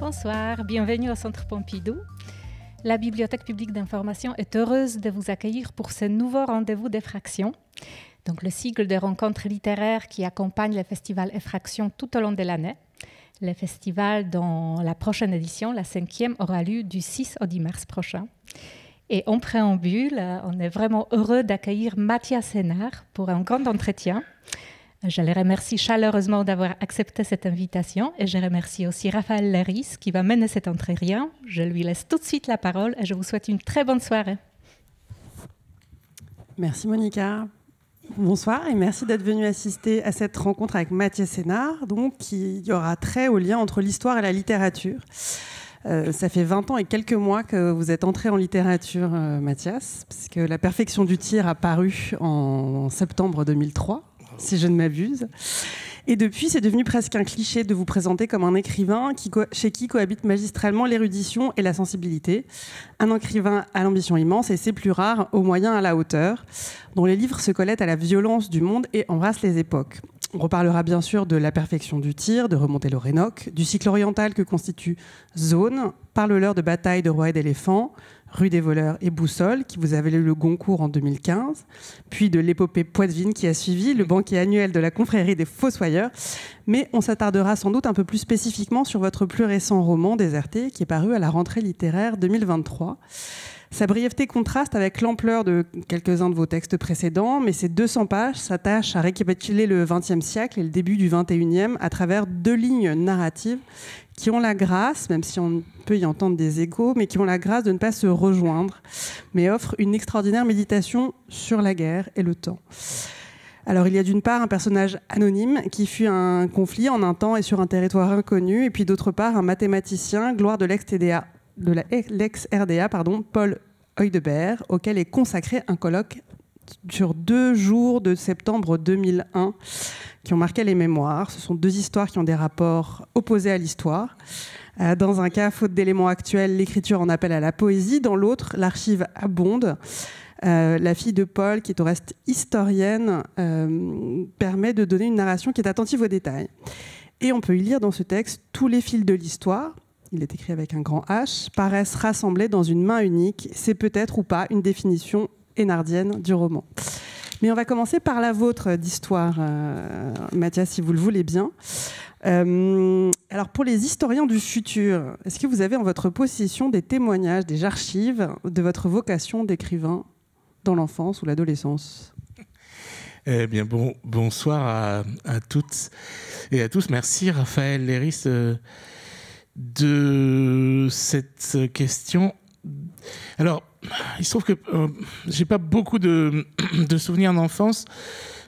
Bonsoir, bienvenue au Centre Pompidou. La Bibliothèque publique d'information est heureuse de vous accueillir pour ce nouveau rendez-vous d'effraction. Donc le cycle de rencontres littéraires qui accompagne le festival Effraction tout au long de l'année. Le festival dont la prochaine édition, la cinquième, aura lieu du 6 au 10 mars prochain. Et en préambule, euh, on est vraiment heureux d'accueillir Mathias Sénard pour un grand entretien je les remercie chaleureusement d'avoir accepté cette invitation et je remercie aussi Raphaël Laris qui va mener cet entretien. Je lui laisse tout de suite la parole et je vous souhaite une très bonne soirée. Merci Monica. Bonsoir et merci d'être venu assister à cette rencontre avec Mathias Sénard, donc qui y aura trait au lien entre l'histoire et la littérature. Euh, ça fait 20 ans et quelques mois que vous êtes entré en littérature, euh, Mathias, puisque La perfection du tir a paru en septembre 2003 si je ne m'abuse. Et depuis, c'est devenu presque un cliché de vous présenter comme un écrivain chez qui cohabitent magistralement l'érudition et la sensibilité. Un écrivain à l'ambition immense et c'est plus rare, au moyen à la hauteur, dont les livres se collettent à la violence du monde et embrassent les époques. On reparlera bien sûr de la perfection du tir, de remonter le Rénoc, du cycle oriental que constitue Zone, parle-leur de bataille de rois et d'éléphants, Rue des voleurs et Boussole, qui vous avez lu le Goncourt en 2015, puis de l'épopée Poitvine qui a suivi, le banquet annuel de la confrérie des Fossoyeurs. Mais on s'attardera sans doute un peu plus spécifiquement sur votre plus récent roman, Déserté, qui est paru à la rentrée littéraire 2023. Sa brièveté contraste avec l'ampleur de quelques-uns de vos textes précédents, mais ces 200 pages s'attachent à récapituler le XXe siècle et le début du XXIe à travers deux lignes narratives qui ont la grâce, même si on peut y entendre des échos, mais qui ont la grâce de ne pas se rejoindre, mais offrent une extraordinaire méditation sur la guerre et le temps. Alors il y a d'une part un personnage anonyme qui fut un conflit en un temps et sur un territoire inconnu, et puis d'autre part un mathématicien, gloire de l'ex-RDA, pardon, Paul de Heudebert, auquel est consacré un colloque sur deux jours de septembre 2001 qui ont marqué les mémoires. Ce sont deux histoires qui ont des rapports opposés à l'histoire. Euh, dans un cas, faute d'éléments actuels, l'écriture en appelle à la poésie. Dans l'autre, l'archive abonde. Euh, la fille de Paul, qui est au reste historienne, euh, permet de donner une narration qui est attentive aux détails. Et on peut y lire dans ce texte tous les fils de l'histoire, il est écrit avec un grand H, paraissent rassemblées dans une main unique. C'est peut-être ou pas une définition énardienne du roman. Mais on va commencer par la vôtre d'histoire, euh, Mathias, si vous le voulez bien. Euh, alors pour les historiens du futur, est-ce que vous avez en votre possession des témoignages, des archives de votre vocation d'écrivain dans l'enfance ou l'adolescence eh bien, bon, bonsoir à, toutes et à tous. Merci Raphaël Léris euh, de cette euh, question. Alors, il se trouve que euh, j'ai pas beaucoup de, de souvenirs d'enfance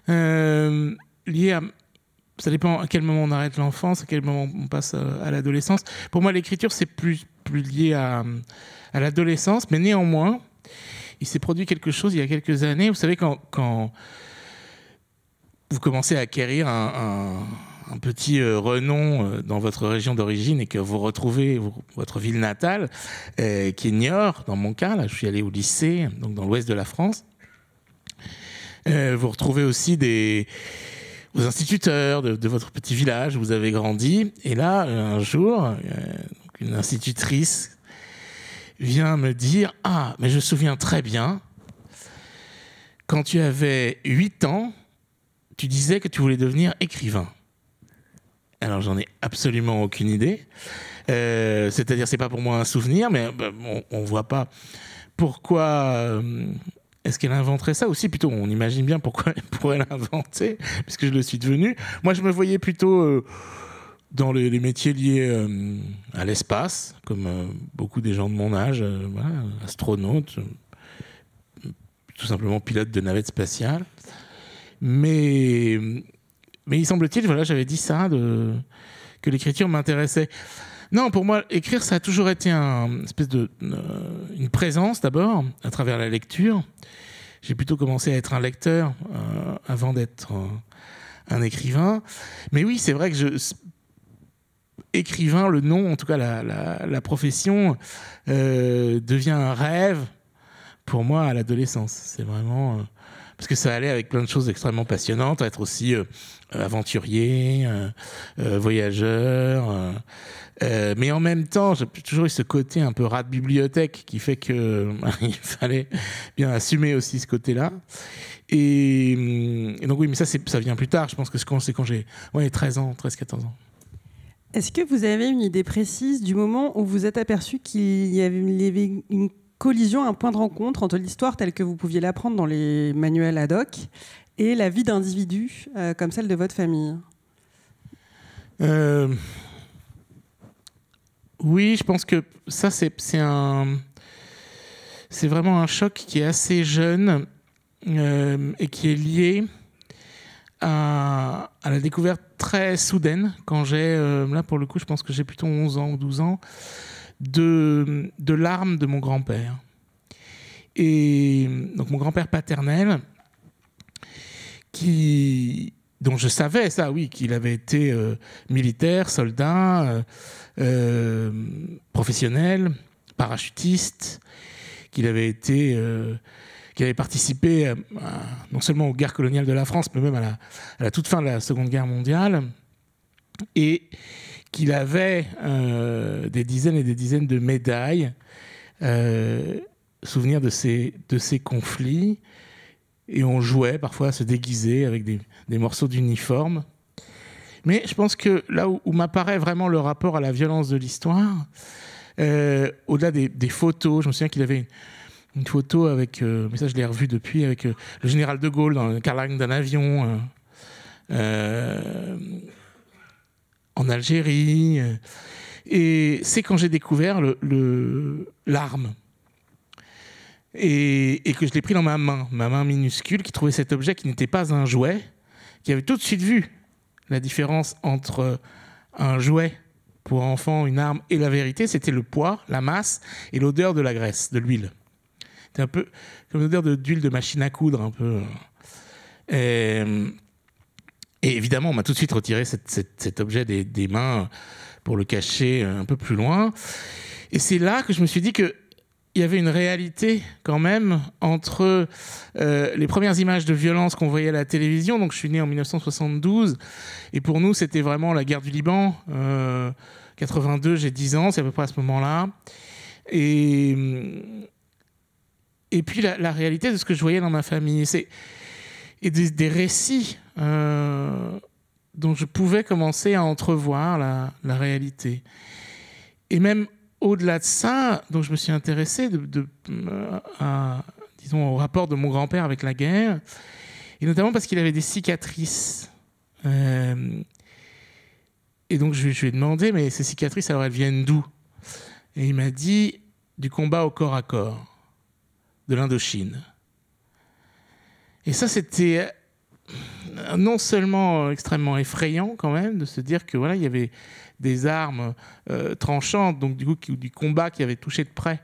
euh, liés à. Ça dépend à quel moment on arrête l'enfance, à quel moment on passe à, l'adolescence. Pour moi, l'écriture, c'est plus, plus lié à, à l'adolescence, mais néanmoins, il s'est produit quelque chose il y a quelques années. Vous savez, quand, quand vous commencez à acquérir un un petit euh, renom euh, dans votre région d'origine et que vous retrouvez votre ville natale, euh, qui est dans mon cas, là, je suis allé au lycée, donc dans l'ouest de la France. vous retrouvez aussi des, instituteurs de, votre petit village où vous avez grandi. Et là, un jour, une institutrice vient me dire Ah, mais je me souviens très bien, quand tu avais 8 ans, tu disais que tu voulais devenir écrivain. Alors j'en ai absolument aucune idée. Euh, c'est-à-dire c'est pas pour moi un souvenir, mais bah, on, ne voit pas pourquoi. Euh, est-ce qu'elle inventerait ça aussi Plutôt, on imagine bien pourquoi elle pourrait l'inventer, puisque je le suis devenu. Moi, je me voyais plutôt euh, dans les, métiers liés à l'espace, comme beaucoup des gens de mon âge, voilà, astronaute, tout simplement pilote de navette spatiale. Mais mais il semble-t-il, voilà, j'avais dit ça, de... que l'écriture m'intéressait. Non, pour moi, écrire, ça a toujours été un, une espèce de euh, une présence d'abord à travers la lecture. J'ai plutôt commencé à être un lecteur euh, avant d'être euh, un écrivain. Mais oui, c'est vrai que je écrivain, le nom, en tout cas la, la profession, devient un rêve pour moi à l'adolescence. C'est vraiment parce que ça allait avec plein de choses extrêmement passionnantes, être aussi euh, euh, aventurier, euh, voyageur. mais en même temps, j'ai toujours eu ce côté un peu rat de bibliothèque qui fait que fallait bien assumer aussi ce côté-là. Et, donc oui, mais ça, ça vient plus tard. Je pense que c'est quand, quand j'ai ouais, 13 ans, 13-14 ans. Est-ce que vous avez une idée précise du moment où vous êtes aperçu qu'il y avait une collision, un point de rencontre entre l'histoire telle que vous pouviez l'apprendre dans les manuels ad hoc et la vie d'individus euh, comme celle de votre famille euh, Oui, je pense que ça, c'est un... vraiment un choc qui est assez jeune euh, et qui est lié à, à, la découverte très soudaine quand j'ai, là pour le coup, je pense que j'ai plutôt 11 ans ou 12 ans de, de l'arme de mon grand-père. Et donc mon grand-père paternel, qui, dont je savais ça, oui, qu'il avait été euh, militaire, soldat, euh, euh, professionnel, parachutiste, qu'il avait été... qu'il avait participé non seulement aux guerres coloniales de la France, mais même à la, à la toute fin de la Seconde Guerre mondiale. Et qu'il avait euh, des dizaines et des dizaines de médailles, euh, souvenir de ces, de ces conflits. Et on jouait parfois à se déguiser avec des, morceaux d'uniforme. Mais je pense que là où, m'apparaît vraiment le rapport à la violence de l'histoire, euh, au-delà des, photos, je me souviens qu'il avait une, photo avec, mais ça je l'ai revu depuis, avec le général de Gaulle dans le carlingue d'un avion. Euh, en Algérie. Euh, et c'est quand j'ai découvert l'arme. Le, l'arme et, que je l'ai pris dans ma main, ma main minuscule, qui trouvait cet objet qui n'était pas un jouet, qui avait tout de suite vu la différence entre un jouet pour enfant, une arme, et la vérité, c'était le poids, la masse et l'odeur de la graisse, de l'huile. C'était un peu comme l'odeur d'huile de, de machine à coudre, un peu. Et, et évidemment, on m'a tout de suite retiré cet objet des, mains pour le cacher un peu plus loin. Et c'est là que je me suis dit que il y avait une réalité quand même entre euh, les premières images de violence qu'on voyait à la télévision. Donc je suis né en 1972 et pour nous c'était vraiment la guerre du Liban. 82, euh, j'ai 10 ans, c'est à peu près à ce moment-là. Et et puis la, la réalité de ce que je voyais dans ma famille. C'est et des, récits euh, dont je pouvais commencer à entrevoir la, réalité. Et même au-delà de ça, dont je me suis intéressé de, euh, disons, au rapport de mon grand-père avec la guerre, et notamment parce qu'il avait des cicatrices. Euh, et donc je, je, lui ai demandé, mais ces cicatrices, alors elles viennent d'où Et il m'a dit, du combat au corps à corps, de l'Indochine. Et ça, c'était euh, non seulement euh, extrêmement effrayant quand même de se dire que voilà il y avait des armes euh, tranchantes donc du combat qui avait touché de près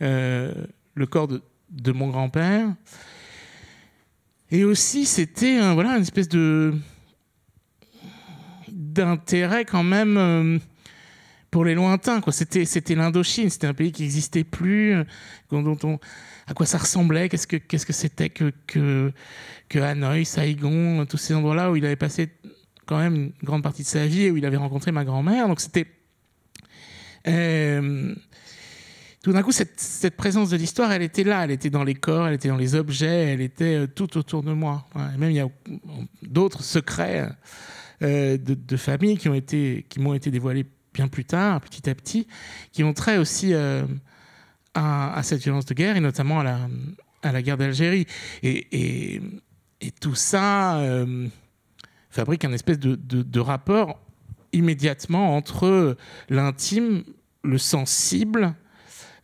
le corps de, mon grand-père et aussi c'était voilà une espèce de d'intérêt quand même pour les lointains c'était c'était l'Indochine c'était un pays qui n'existait plus dont on à quoi ça ressemblait, qu'est-ce que qu'est-ce que c'était que, que Hanoï, Saigon, euh, tous ces endroits-là où il avait passé quand même une grande partie de sa vie et où il avait rencontré ma grand-mère. Donc c'était euh, tout d'un coup, cette, présence de l'histoire, elle était là, elle était dans les corps, elle était dans les objets, elle était euh, tout autour de moi. Et même il y a d'autres secrets de, famille qui ont été qui m'ont été dévoilés bien plus tard, petit à petit, qui ont trait aussi à, cette violence de guerre et notamment à la, à la guerre d'Algérie. Et, et, tout ça euh, fabrique un espèce de, de, rapport immédiatement entre l'intime, le sensible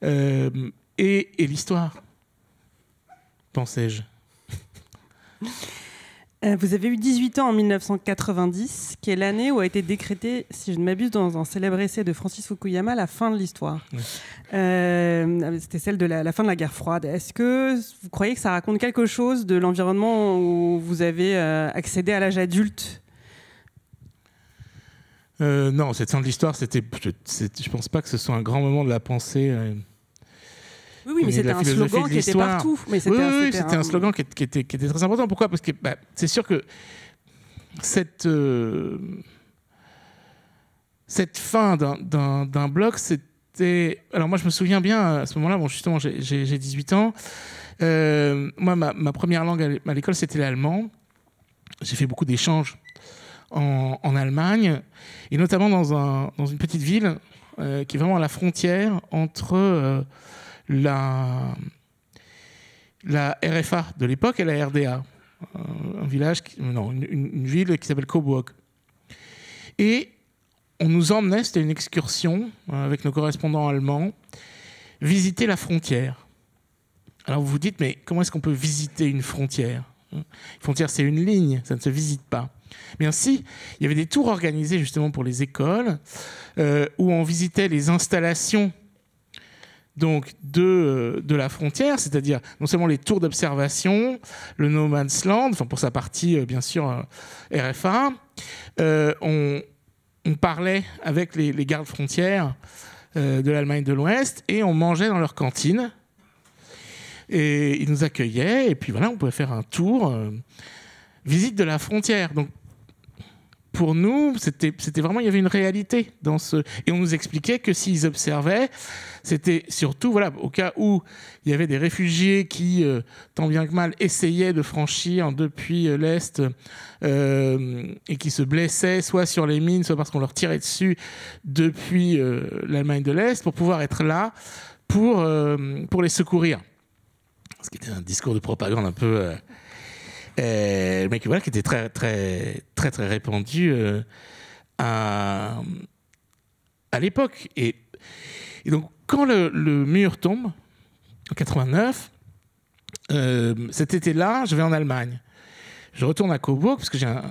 euh, et, et l'histoire, pensais-je. Euh, vous avez eu 18 ans en 1990, qui est l'année où a été décrétée, si je ne m'abuse, dans un célèbre essai de Francis Fukuyama, la fin de l'histoire. Euh, ah, c'était celle de la, fin de la guerre froide. Est-ce que vous croyez que ça raconte quelque chose de l'environnement où vous avez euh, accédé à l'âge adulte non, cette fin de l'histoire, je, ne pense pas que ce soit un grand moment de la pensée oui, oui mais c'était un slogan qui était partout. oui, c'était un... slogan qui, était, très important. Pourquoi Parce que bah, c'est sûr que cette, euh, cette fin d'un, bloc, c'était. Alors, moi, je me souviens bien à ce moment-là, bon, justement, j'ai, 18 ans. Euh, moi, ma, première langue à l'école, c'était l'allemand. J'ai fait beaucoup d'échanges en, en, Allemagne, et notamment dans, une petite ville euh, qui est vraiment à la frontière entre la, la RFA de l'époque et la RDA, euh, un village, non, une, ville qui s'appelle Coburg. Et on nous emmenait, c'était une excursion euh, avec nos correspondants allemands, visiter la frontière. Alors vous vous dites, mais comment est-ce qu'on peut visiter une frontière Une frontière, c'est une ligne, ça ne se visite pas. Mais si, il y avait des tours organisés justement pour les écoles, euh, où on visitait les installations donc euh, de, la frontière, c'est-à-dire non seulement les tours d'observation, le no man's land, enfin pour sa partie euh, bien sûr euh, RFA, on, parlait avec les, gardes frontières de l'Allemagne de l'Ouest et on mangeait dans leur cantine et ils nous accueillaient et puis voilà on pouvait faire un tour, visite de la frontière. Donc pour nous, c'était vraiment, il y avait une réalité dans ce. Et on nous expliquait que s'ils observaient, c'était surtout, voilà, au cas où il y avait des réfugiés qui, euh, tant bien que mal, essayaient de franchir depuis euh, l'Est euh, et qui se blessaient, soit sur les mines, soit parce qu'on leur tirait dessus depuis l'Allemagne de l'Est, pour pouvoir être là pour, pour les secourir ce qui était un discours de propagande un peu, euh, mais qui était très, très, très, très répandu euh, à, à l'époque. Et, donc, quand le, mur tombe, en 89, euh, cet été-là, je vais en Allemagne je retourne à Cobourg parce que j'ai un,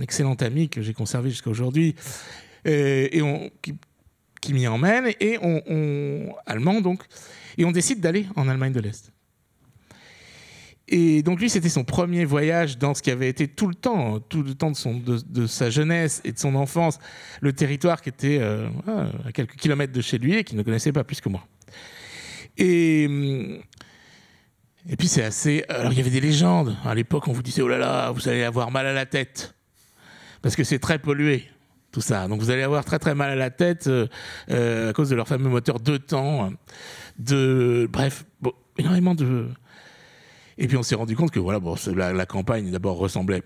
excellent ami que j'ai conservé jusqu'à aujourd'hui et on, qui, qui m'y emmène et on, allemand donc et on décide d'aller en Allemagne de l'Est. Et donc lui, c'était son premier voyage dans ce qui avait été tout le temps, tout le temps de, son, de, sa jeunesse et de son enfance, le territoire qui était euh, à quelques kilomètres de chez lui et qu'il ne connaissait pas plus que moi. Et, hum, et puis c'est assez... Alors il y avait des légendes. À l'époque, on vous disait, oh là là, vous allez avoir mal à la tête, parce que c'est très pollué. Tout ça. Donc vous allez avoir très très mal à la tête euh, euh, à cause de leur fameux moteur de temps. De... Bref, énormément de, et puis on s'est rendu compte que voilà, bon, la, la campagne d'abord ressemblait,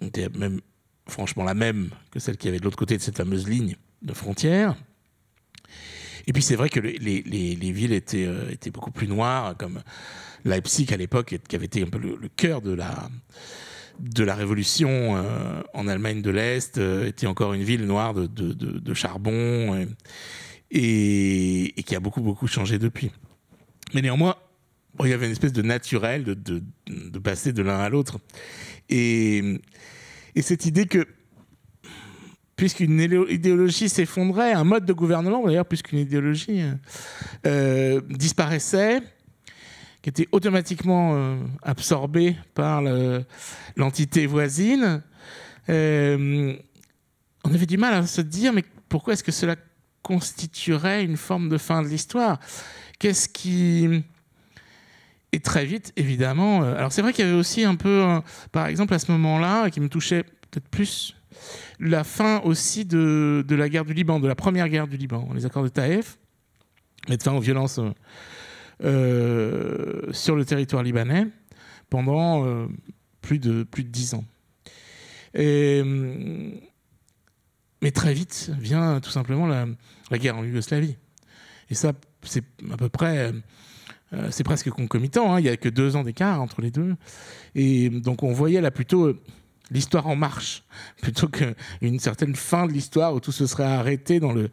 était même franchement la même que celle qu'il y avait de l'autre côté de cette fameuse ligne de frontière. Et puis c'est vrai que les, villes étaient, euh, étaient, beaucoup plus noires, comme Leipzig à l'époque, qui avait été un peu le, cœur de la, de la révolution euh, en Allemagne de l'Est, euh, était encore une ville noire de, de, de, charbon et, qui a beaucoup, beaucoup changé depuis. Mais néanmoins, il y avait une espèce de naturel de, de, passer de l'un à l'autre. Et, et cette idée que puisqu'une idéologie s'effondrait, un mode de gouvernement, d'ailleurs, puisqu'une idéologie euh, disparaissait, qui était automatiquement euh, absorbée absorbé par l'entité voisine, euh, on avait du mal à se dire, mais pourquoi est-ce que cela constituerait une forme de fin de l'histoire Qu'est-ce qui et très vite, évidemment. Euh, alors c'est vrai qu'il y avait aussi un peu, par exemple à ce moment-là, qui me touchait peut-être plus, la fin aussi de, la guerre du Liban, de la première guerre du Liban, les accords de Taïf, mettre fin aux violences euh, euh, sur le territoire libanais pendant plus de plus de dix ans. Et, hum, mais très vite vient tout simplement la guerre en Yougoslavie. Et ça, c'est à peu près euh, c'est presque concomitant, hein. il n'y a que deux ans d'écart entre les deux. Et donc on voyait là plutôt euh, l'histoire en marche, plutôt qu'une certaine fin de l'histoire où tout se serait arrêté dans le,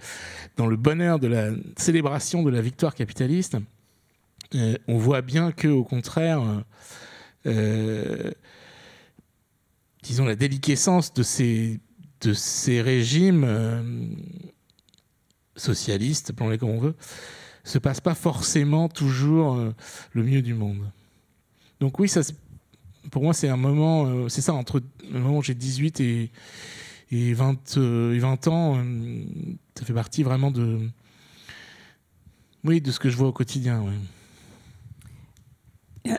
dans le bonheur de la célébration de la victoire capitaliste. Euh, on voit bien que, au contraire, disons la déliquescence de ces, de ces régimes socialistes, appelons-les comme on veut, se passe pas forcément toujours euh, le mieux du monde. Donc oui, ça, pour moi, c'est un moment, euh, c'est ça, entre le moment où j'ai 18 et, et 20, euh, et 20 ans, ça fait partie vraiment de, oui, de ce que je vois au quotidien. Ouais.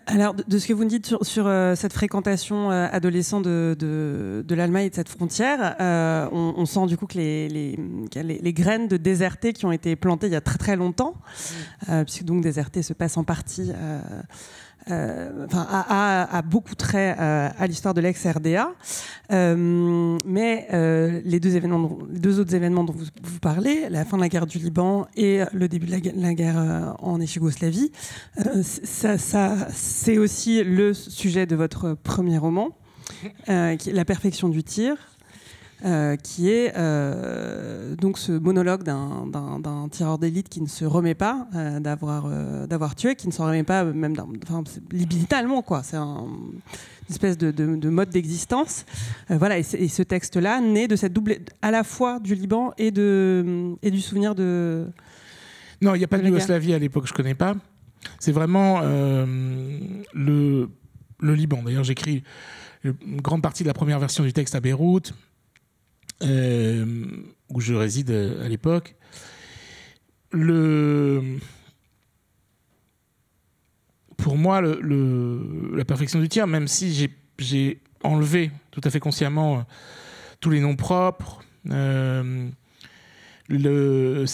Alors, de ce que vous me dites sur, euh, cette fréquentation euh, adolescente de, de, l'Allemagne et de cette frontière, euh, on, sent du coup que les, les, les, graines de désertés qui ont été plantées il y a très très longtemps, euh, puisque donc désertés se passe en partie euh, enfin, a, beaucoup trait euh, à, l'histoire de l'ex-RDA. Euh, mais les, deux événements, deux autres événements dont vous, parlez, la fin de la guerre du Liban et le début de la, guerre en ex ça, ça c'est aussi le sujet de votre premier roman, La perfection du tir. Euh, qui est euh, donc ce monologue d'un tireur d'élite qui ne se remet pas euh, d'avoir tué, qui ne s'en remet pas même enfin, libidinalement quoi. C'est une espèce de, mode d'existence. voilà et, ce texte-là naît de cette double à la fois du Liban et de et du souvenir de. Non, il n'y a pas de, Yougoslavie à l'époque, je connais pas. C'est vraiment le le Liban. D'ailleurs, j'écris une grande partie de la première version du texte à Beyrouth. Euh, où je réside euh, à l'époque. Le... Pour moi, la perfection du tir, même si j'ai enlevé tout à fait consciemment euh, tous les noms propres, c'est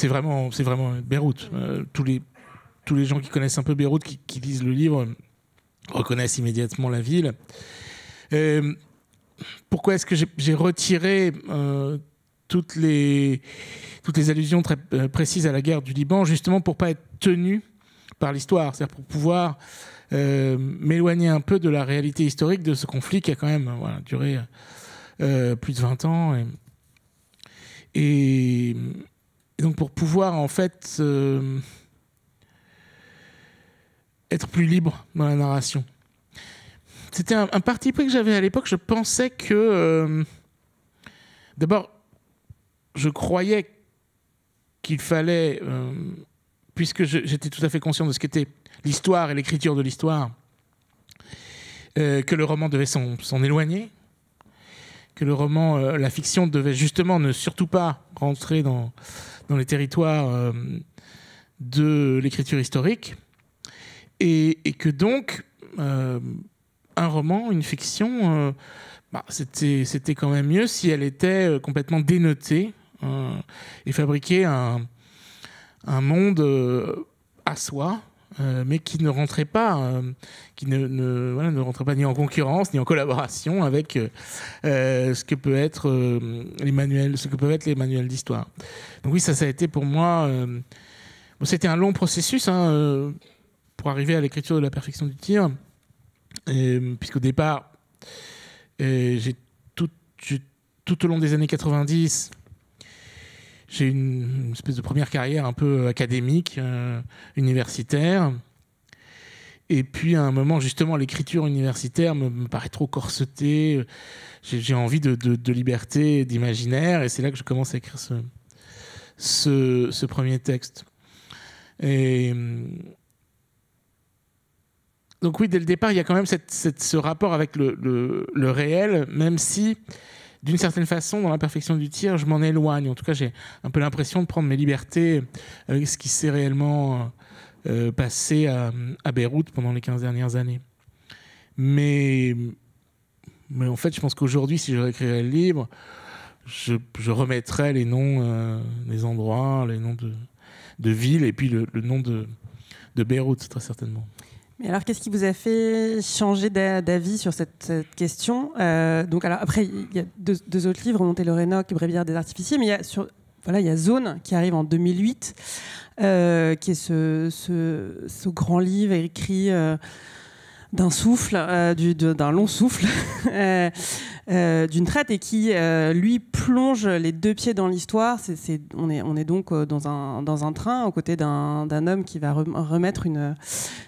vraiment, vraiment Beyrouth. tous, les, tous les gens qui connaissent un peu Beyrouth, qui, lisent le livre, reconnaissent immédiatement la ville pourquoi est-ce que j'ai retiré euh, toutes, les, toutes les allusions très euh, précises à la guerre du Liban, justement pour ne pas être tenu par l'histoire, c'est-à-dire pour pouvoir euh, m'éloigner un peu de la réalité historique de ce conflit qui a quand même duré plus de 20 ans. et, donc pour pouvoir en fait être plus libre dans la narration. C'était un, parti pris que j'avais à l'époque. Je pensais que. Euh, d'abord, je croyais qu'il fallait. Euh, puisque j'étais tout à fait conscient de ce qu'était l'histoire et l'écriture de l'histoire, euh, que le roman devait s'en éloigner, que le roman, la fiction devait justement ne surtout pas rentrer dans, les territoires de l'écriture historique, et, que donc, un roman, une fiction, euh, bah, c'était, c'était quand même mieux si elle était euh, complètement dénotée euh, et fabriquer un, monde à soi. mais qui ne rentrait pas, qui ne, ne, rentrait pas ni en concurrence ni en collaboration avec ce que peut être les manuels, ce que peuvent être les manuels d'histoire. Donc oui, ça, ça a été pour moi. c'était un long processus hein, pour arriver à l'écriture de la perfection du tir. Euh, puisqu'au départ, euh, j'ai tout, tout au long des années 90, j'ai une, une, espèce de première carrière un peu euh, académique, universitaire. Et puis à un moment, justement, l'écriture universitaire me, paraît trop corsetée. J'ai envie de, liberté, d'imaginaire. Et c'est là que je commence à écrire ce, ce, ce premier texte. Et, donc oui, dès le départ, il y a quand même ce rapport avec le, réel, même si, d'une certaine façon, dans l'imperfection du tir, je m'en éloigne. En tout cas, j'ai un peu l'impression de prendre mes libertés avec ce qui s'est réellement euh, passé à, Beyrouth pendant les 15 dernières années. Mais, en fait, je pense qu'aujourd'hui, si je réécrirais le livre, je, remettrais les noms des euh, endroits, les noms de, villes et puis le, nom de, de Beyrouth, très certainement alors, qu'est-ce qui vous a fait changer d'avis sur cette, question euh, Donc, alors, après, il y a deux, autres livres, monté le et Brévière des Artificiers, mais il y a voilà, il Zone qui arrive en 2008, euh, qui est ce, grand livre écrit euh, d'un souffle, euh, d'un long souffle, euh, euh, d'une traite et qui, lui, plonge les deux pieds dans l'histoire. C'est, on, est, on est donc dans un, dans un train aux côtés d'un, homme qui va remettre une,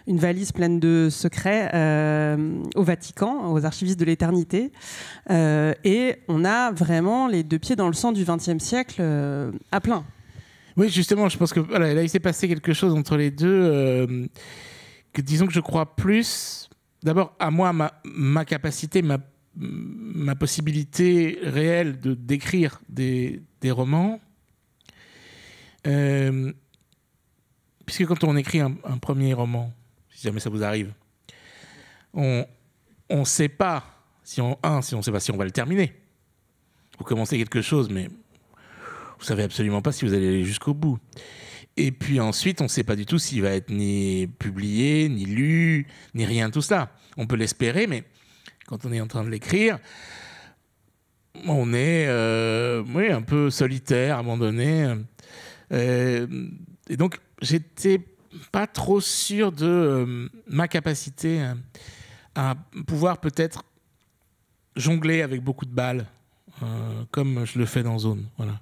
une valise pleine de secrets au Vatican, aux archivistes de l'éternité. et on a vraiment les deux pieds dans le sang du XXe siècle à plein. Oui, justement, je pense que voilà, là, il s'est passé quelque chose entre les deux. que, disons que je crois plus, d'abord à moi ma, capacité, ma, possibilité réelle de d'écrire des, romans. Euh, puisque quand on écrit un, premier roman, si jamais ça vous arrive, on ne sait pas si on un si on sait pas si on va le terminer. Vous commencez quelque chose, mais vous savez absolument pas si vous allez aller jusqu'au bout. Et puis ensuite, on ne sait pas du tout s'il va être ni publié, ni lu, ni rien de tout ça. On peut l'espérer, mais quand on est en train de l'écrire, on est euh, oui, un peu solitaire, abandonné. Euh, et donc, j'étais pas trop sûr de euh, ma capacité à pouvoir peut-être jongler avec beaucoup de balles, comme je le fais dans Zone. Voilà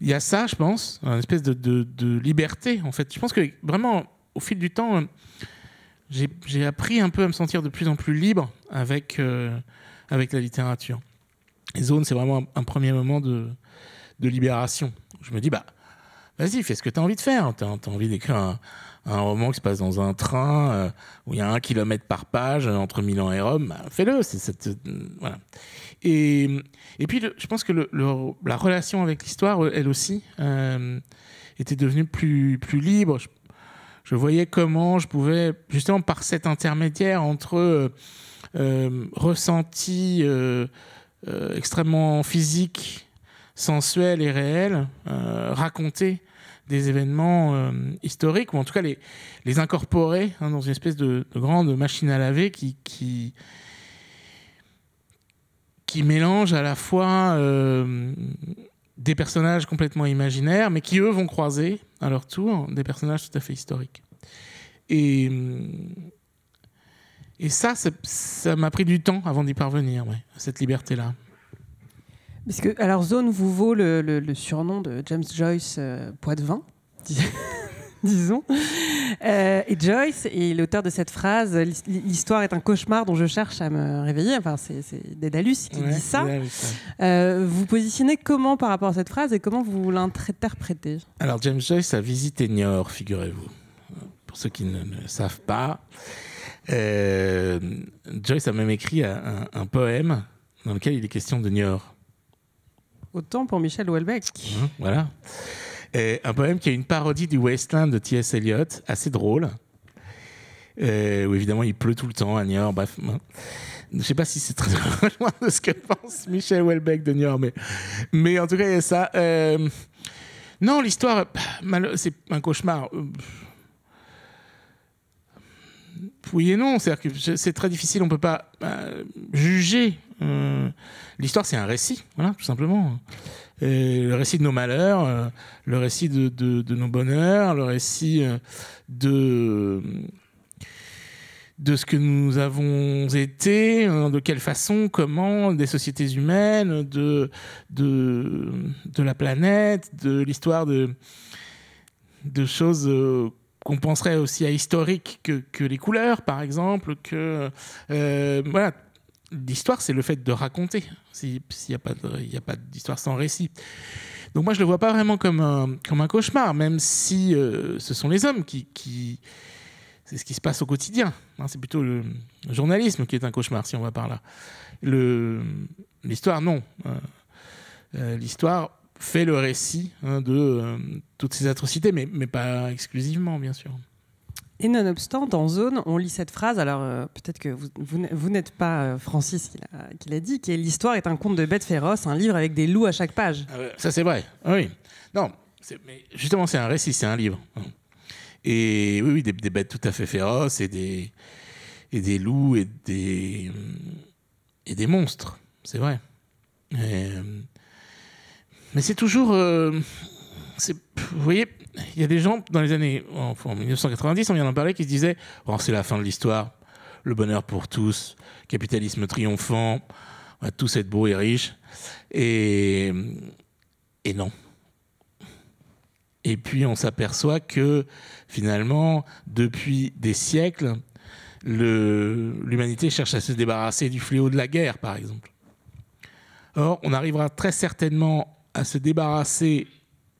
il y a ça, je pense, une espèce de, de, liberté, en fait. Je pense que vraiment, au fil du temps, j'ai appris un peu à me sentir de plus en plus libre avec, euh, avec la littérature. Les zones, c'est vraiment un, premier moment de, de libération. Je me dis, bah, vas-y, fais ce que tu as envie de faire. Tu as, envie d'écrire un roman qui se passe dans un train euh, où il y a un kilomètre par page euh, entre Milan et Rome, bah, fais-le. Euh, voilà. Et, et puis, je pense que la relation avec l'histoire, elle aussi, était devenue plus, plus libre. Je, voyais comment je pouvais, justement par cet intermédiaire entre ressenti extrêmement physique, sensuel et réel, raconter des événements euh, historiques, ou en tout cas les, incorporer hein, dans une espèce de, grande machine à laver qui, qui, mélange à la fois euh, des personnages complètement imaginaires, mais qui eux vont croiser à leur tour des personnages tout à fait historiques. Et, euh, et ça, ça m'a pris du temps avant d'y parvenir, cette liberté-là. Parce que, alors, Zone vous vaut le, surnom de James Joyce poids euh, Poitvin, vin, disons. Euh, et Joyce est l'auteur de cette phrase L'histoire est un cauchemar dont je cherche à me réveiller. Enfin, c'est Dédalus qui dit ça. Euh, vous positionnez comment par rapport à cette phrase et comment vous l'interprétez Alors, James Joyce a visité Niort, figurez-vous. Pour ceux qui ne le savent pas, Joyce a même écrit un, un, poème dans lequel il est question de Niort. Autant pour Michel Houellebecq. Mmh, voilà. Et un poème qui est une parodie du Wasteland de T.S. Eliot, assez drôle. où évidemment il pleut tout le temps à Niort. Bref, hein. je ne sais pas si c'est très loin de ce que pense Michel Houellebecq de New mais, mais en tout cas, il y a ça. Euh, non, l'histoire, c'est un cauchemar. Euh, oui et non, que c'est très difficile, on ne peut pas euh, juger euh, l'histoire, c'est un récit, voilà, tout simplement. le récit de nos malheurs, euh, le récit de, nos bonheurs, le récit euh, de de ce que nous avons été, hein, de quelle façon, comment, des sociétés humaines, de, de, la planète, de l'histoire de, choses qu'on penserait aussi à historique que, les couleurs, par exemple, que voilà, l'histoire, c'est le fait de raconter. S'il n'y a pas, a pas d'histoire sans récit. Donc moi, je le vois pas vraiment comme un, cauchemar, même si euh, ce sont les hommes qui, c'est ce qui se passe au quotidien. Hein. c'est plutôt le journalisme qui est un cauchemar, si on va par là. l'histoire, non. Euh, euh, l'histoire fait le récit hein, de toutes ces atrocités, mais pas exclusivement, bien sûr. Et nonobstant, dans Zone, on lit cette phrase, alors euh, peut-être que vous, n'êtes pas euh, Francis qui l'a dit, qui est L'histoire est un conte de bêtes féroces, un livre avec des loups à chaque page. Ah ça, c'est vrai. Ah oui. Non, mais justement, c'est un récit, c'est un livre. Et oui, des, bêtes tout à fait féroces et des, des loups et des, et des monstres. C'est vrai. Euh, mais c'est toujours vous voyez, il y a des gens dans les années en 1990, on vient d'en parler, qui se disaient oh, c'est la fin de l'histoire, le bonheur pour tous, capitalisme triomphant, on va tous être beaux et riches. Et, et non. Et puis on s'aperçoit que finalement, depuis des siècles, l'humanité cherche à se débarrasser du fléau de la guerre, par exemple. Or, on arrivera très certainement à se débarrasser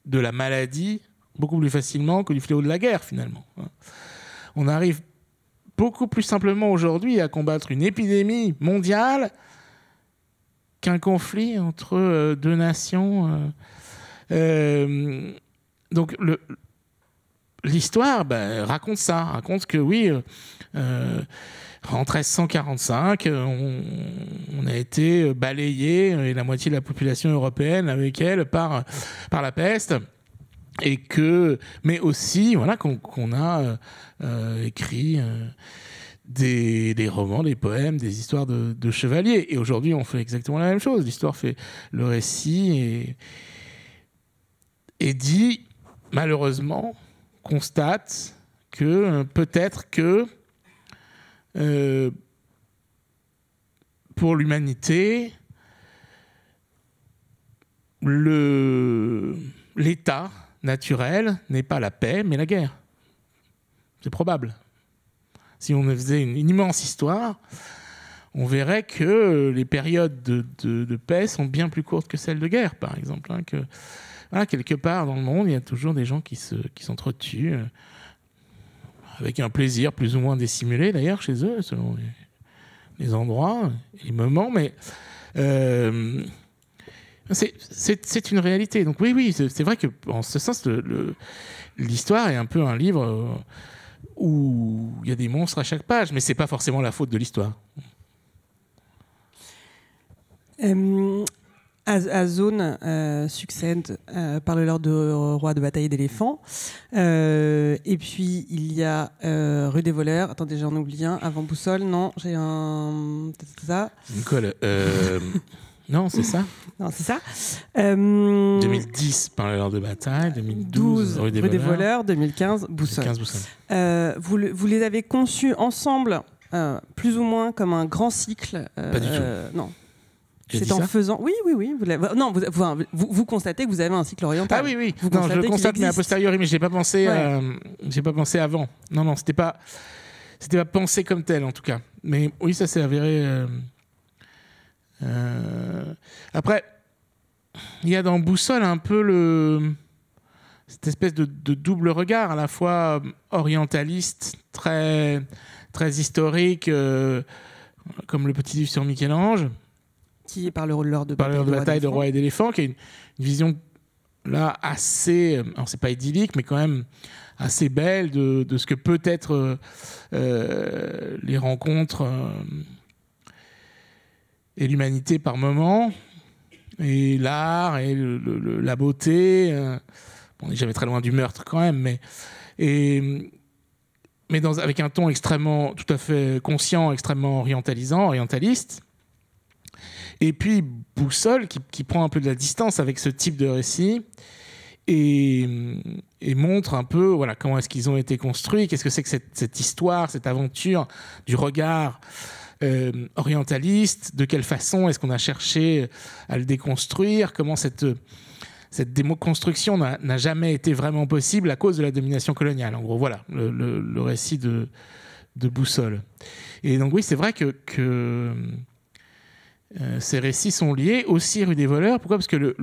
de la maladie beaucoup plus facilement que du fléau de la guerre finalement. Hein. On arrive beaucoup plus simplement aujourd'hui à combattre une épidémie mondiale qu'un conflit entre euh, deux nations. Euh, euh, donc l'histoire ben, raconte ça, raconte que oui, en 1345, euh, on, a été balayé, euh, et la moitié de la population européenne avec elle, par, par la peste et que, mais aussi, voilà, qu'on a euh, écrit des, romans, des poèmes, des histoires de, chevaliers. Et aujourd'hui, on fait exactement la même chose. L'histoire fait le récit et, et dit, malheureusement, constate que peut-être que euh, pour l'humanité, l'état naturel n'est pas la paix, mais la guerre. C'est probable. Si on faisait une, immense histoire, on verrait que les périodes de, paix sont bien plus courtes que celles de guerre, par exemple. Hein, que, quelque part dans le monde, il y a toujours des gens qui s'entretuent. Se, qui euh, avec un plaisir plus ou moins dissimulé d'ailleurs chez eux, selon les, endroits endroits, les moments, mais euh, c'est une réalité. Donc oui, oui, c'est vrai que en ce sens, l'histoire est un peu un livre euh, où il y a des monstres à chaque page, mais c'est pas forcément la faute de l'histoire. Euh, à, Zone euh, succède euh, par le Lord de euh, Roi de Bataille d'éléphants. et puis il y a Rue des voleurs. Attendez, j'en oublie un. Avant Boussole, non, j'ai un. Ça. Nicole, non, c'est ça. Non, c'est ça. 2010 par le Lord de Bataille, 2012 Rue des, voleurs. 2015 Boussole. Boussole. Vous, vous, les avez conçus ensemble, plus ou moins comme un grand cycle. Pas du tout. Non. C'est en faisant. Oui, oui, oui. Vous non, vous, vous, constatez que vous avez un cycle oriental. Ah oui, oui. je le constate, mais a posteriori, mais j'ai pas pensé, euh, j'ai pas pensé avant. Non, non, c'était pas, c'était pas pensé comme tel en tout cas. Mais oui, ça s'est avéré. Euh, euh, après, il y a dans Boussole un peu le cette espèce de, double regard à la fois orientaliste, très très historique, comme le petit livre sur Michel-Ange, qui est par le rôle de, de, la taille de roi et d'éléphant, qui a une, vision là assez, euh, alors c'est pas idyllique, mais quand même assez belle de, ce que peut être euh, euh, les rencontres et l'humanité par moment, et l'art et la beauté. on n'est jamais très loin du meurtre quand même, mais mais avec un ton extrêmement, tout à fait conscient, extrêmement orientalisant, orientaliste. Et puis Boussole, qui, qui, prend un peu de la distance avec ce type de récit et, montre un peu voilà, comment est-ce qu'ils ont été construits, qu'est-ce que c'est que cette, cette, histoire, cette aventure du regard euh, orientaliste, de quelle façon est-ce qu'on a cherché à le déconstruire, comment cette cette déconstruction n'a jamais été vraiment possible à cause de la domination coloniale. En gros, voilà le, récit de, de Boussole. Et donc oui, c'est vrai que euh, ces récits sont liés aussi Rue des voleurs. Pourquoi Parce que le,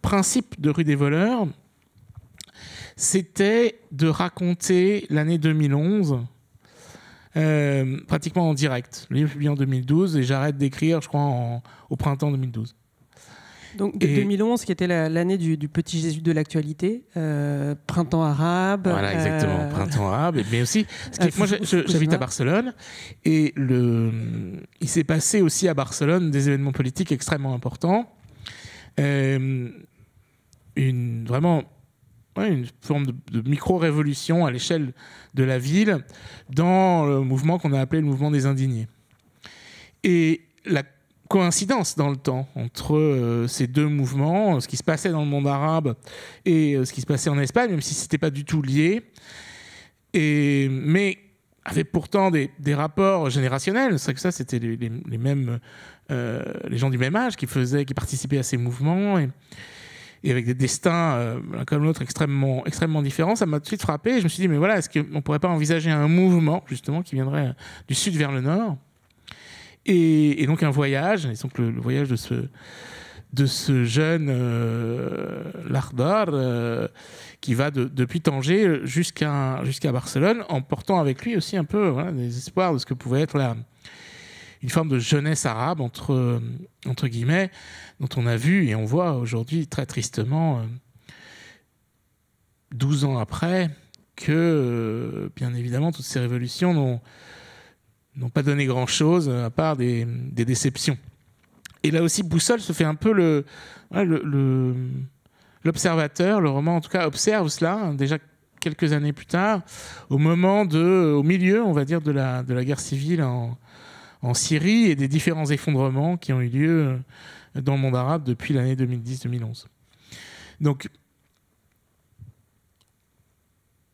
principe de Rue des voleurs, c'était de raconter l'année 2011 euh, pratiquement en direct. Le livre est publié en 2012 et j'arrête d'écrire, je crois, au printemps 2012. Donc de 2011, qui était l'année du, petit Jésus de l'actualité, euh, printemps arabe. Voilà, euh, exactement, printemps arabe. Mais aussi, euh, moi j'habite à Barcelone et le, il s'est passé aussi à Barcelone des événements politiques extrêmement importants. une vraiment une forme de, de micro-révolution à l'échelle de la ville dans le mouvement qu'on a appelé le mouvement des indignés. Et la coïncidence dans le temps entre euh, ces deux mouvements, ce qui se passait dans le monde arabe et euh, ce qui se passait en Espagne, même si ce n'était pas du tout lié, et, mais avait pourtant des, rapports générationnels. C'est vrai que ça, c'était les, mêmes, euh, les gens du même âge qui faisaient, qui participaient à ces mouvements. Et, avec des destins l'un comme l'autre extrêmement, extrêmement différents, ça m'a tout de suite frappé. je me suis dit, mais voilà, est-ce qu'on ne pourrait pas envisager un mouvement, justement, qui viendrait du sud vers le nord et, donc un voyage, donc le, voyage de ce, de ce jeune euh, Lardar euh, qui va depuis Tanger jusqu'à jusqu'à Barcelone, en portant avec lui aussi un peu des espoirs de ce que pouvait être la, une forme de jeunesse arabe, entre, euh, entre guillemets, dont on a vu et on voit aujourd'hui très tristement, 12 ans après, que, bien évidemment, toutes ces révolutions n'ont n'ont pas donné grand-chose, euh, à part des, déceptions. Et là aussi, Boussole se fait un peu le... L'observateur, le, le roman en tout cas, observe cela, déjà quelques années plus tard, au moment de, euh, au milieu, on va dire, de la, de la guerre civile en, en Syrie et des différents effondrements qui ont eu lieu euh, dans le monde arabe depuis l'année 2010-2011. Donc,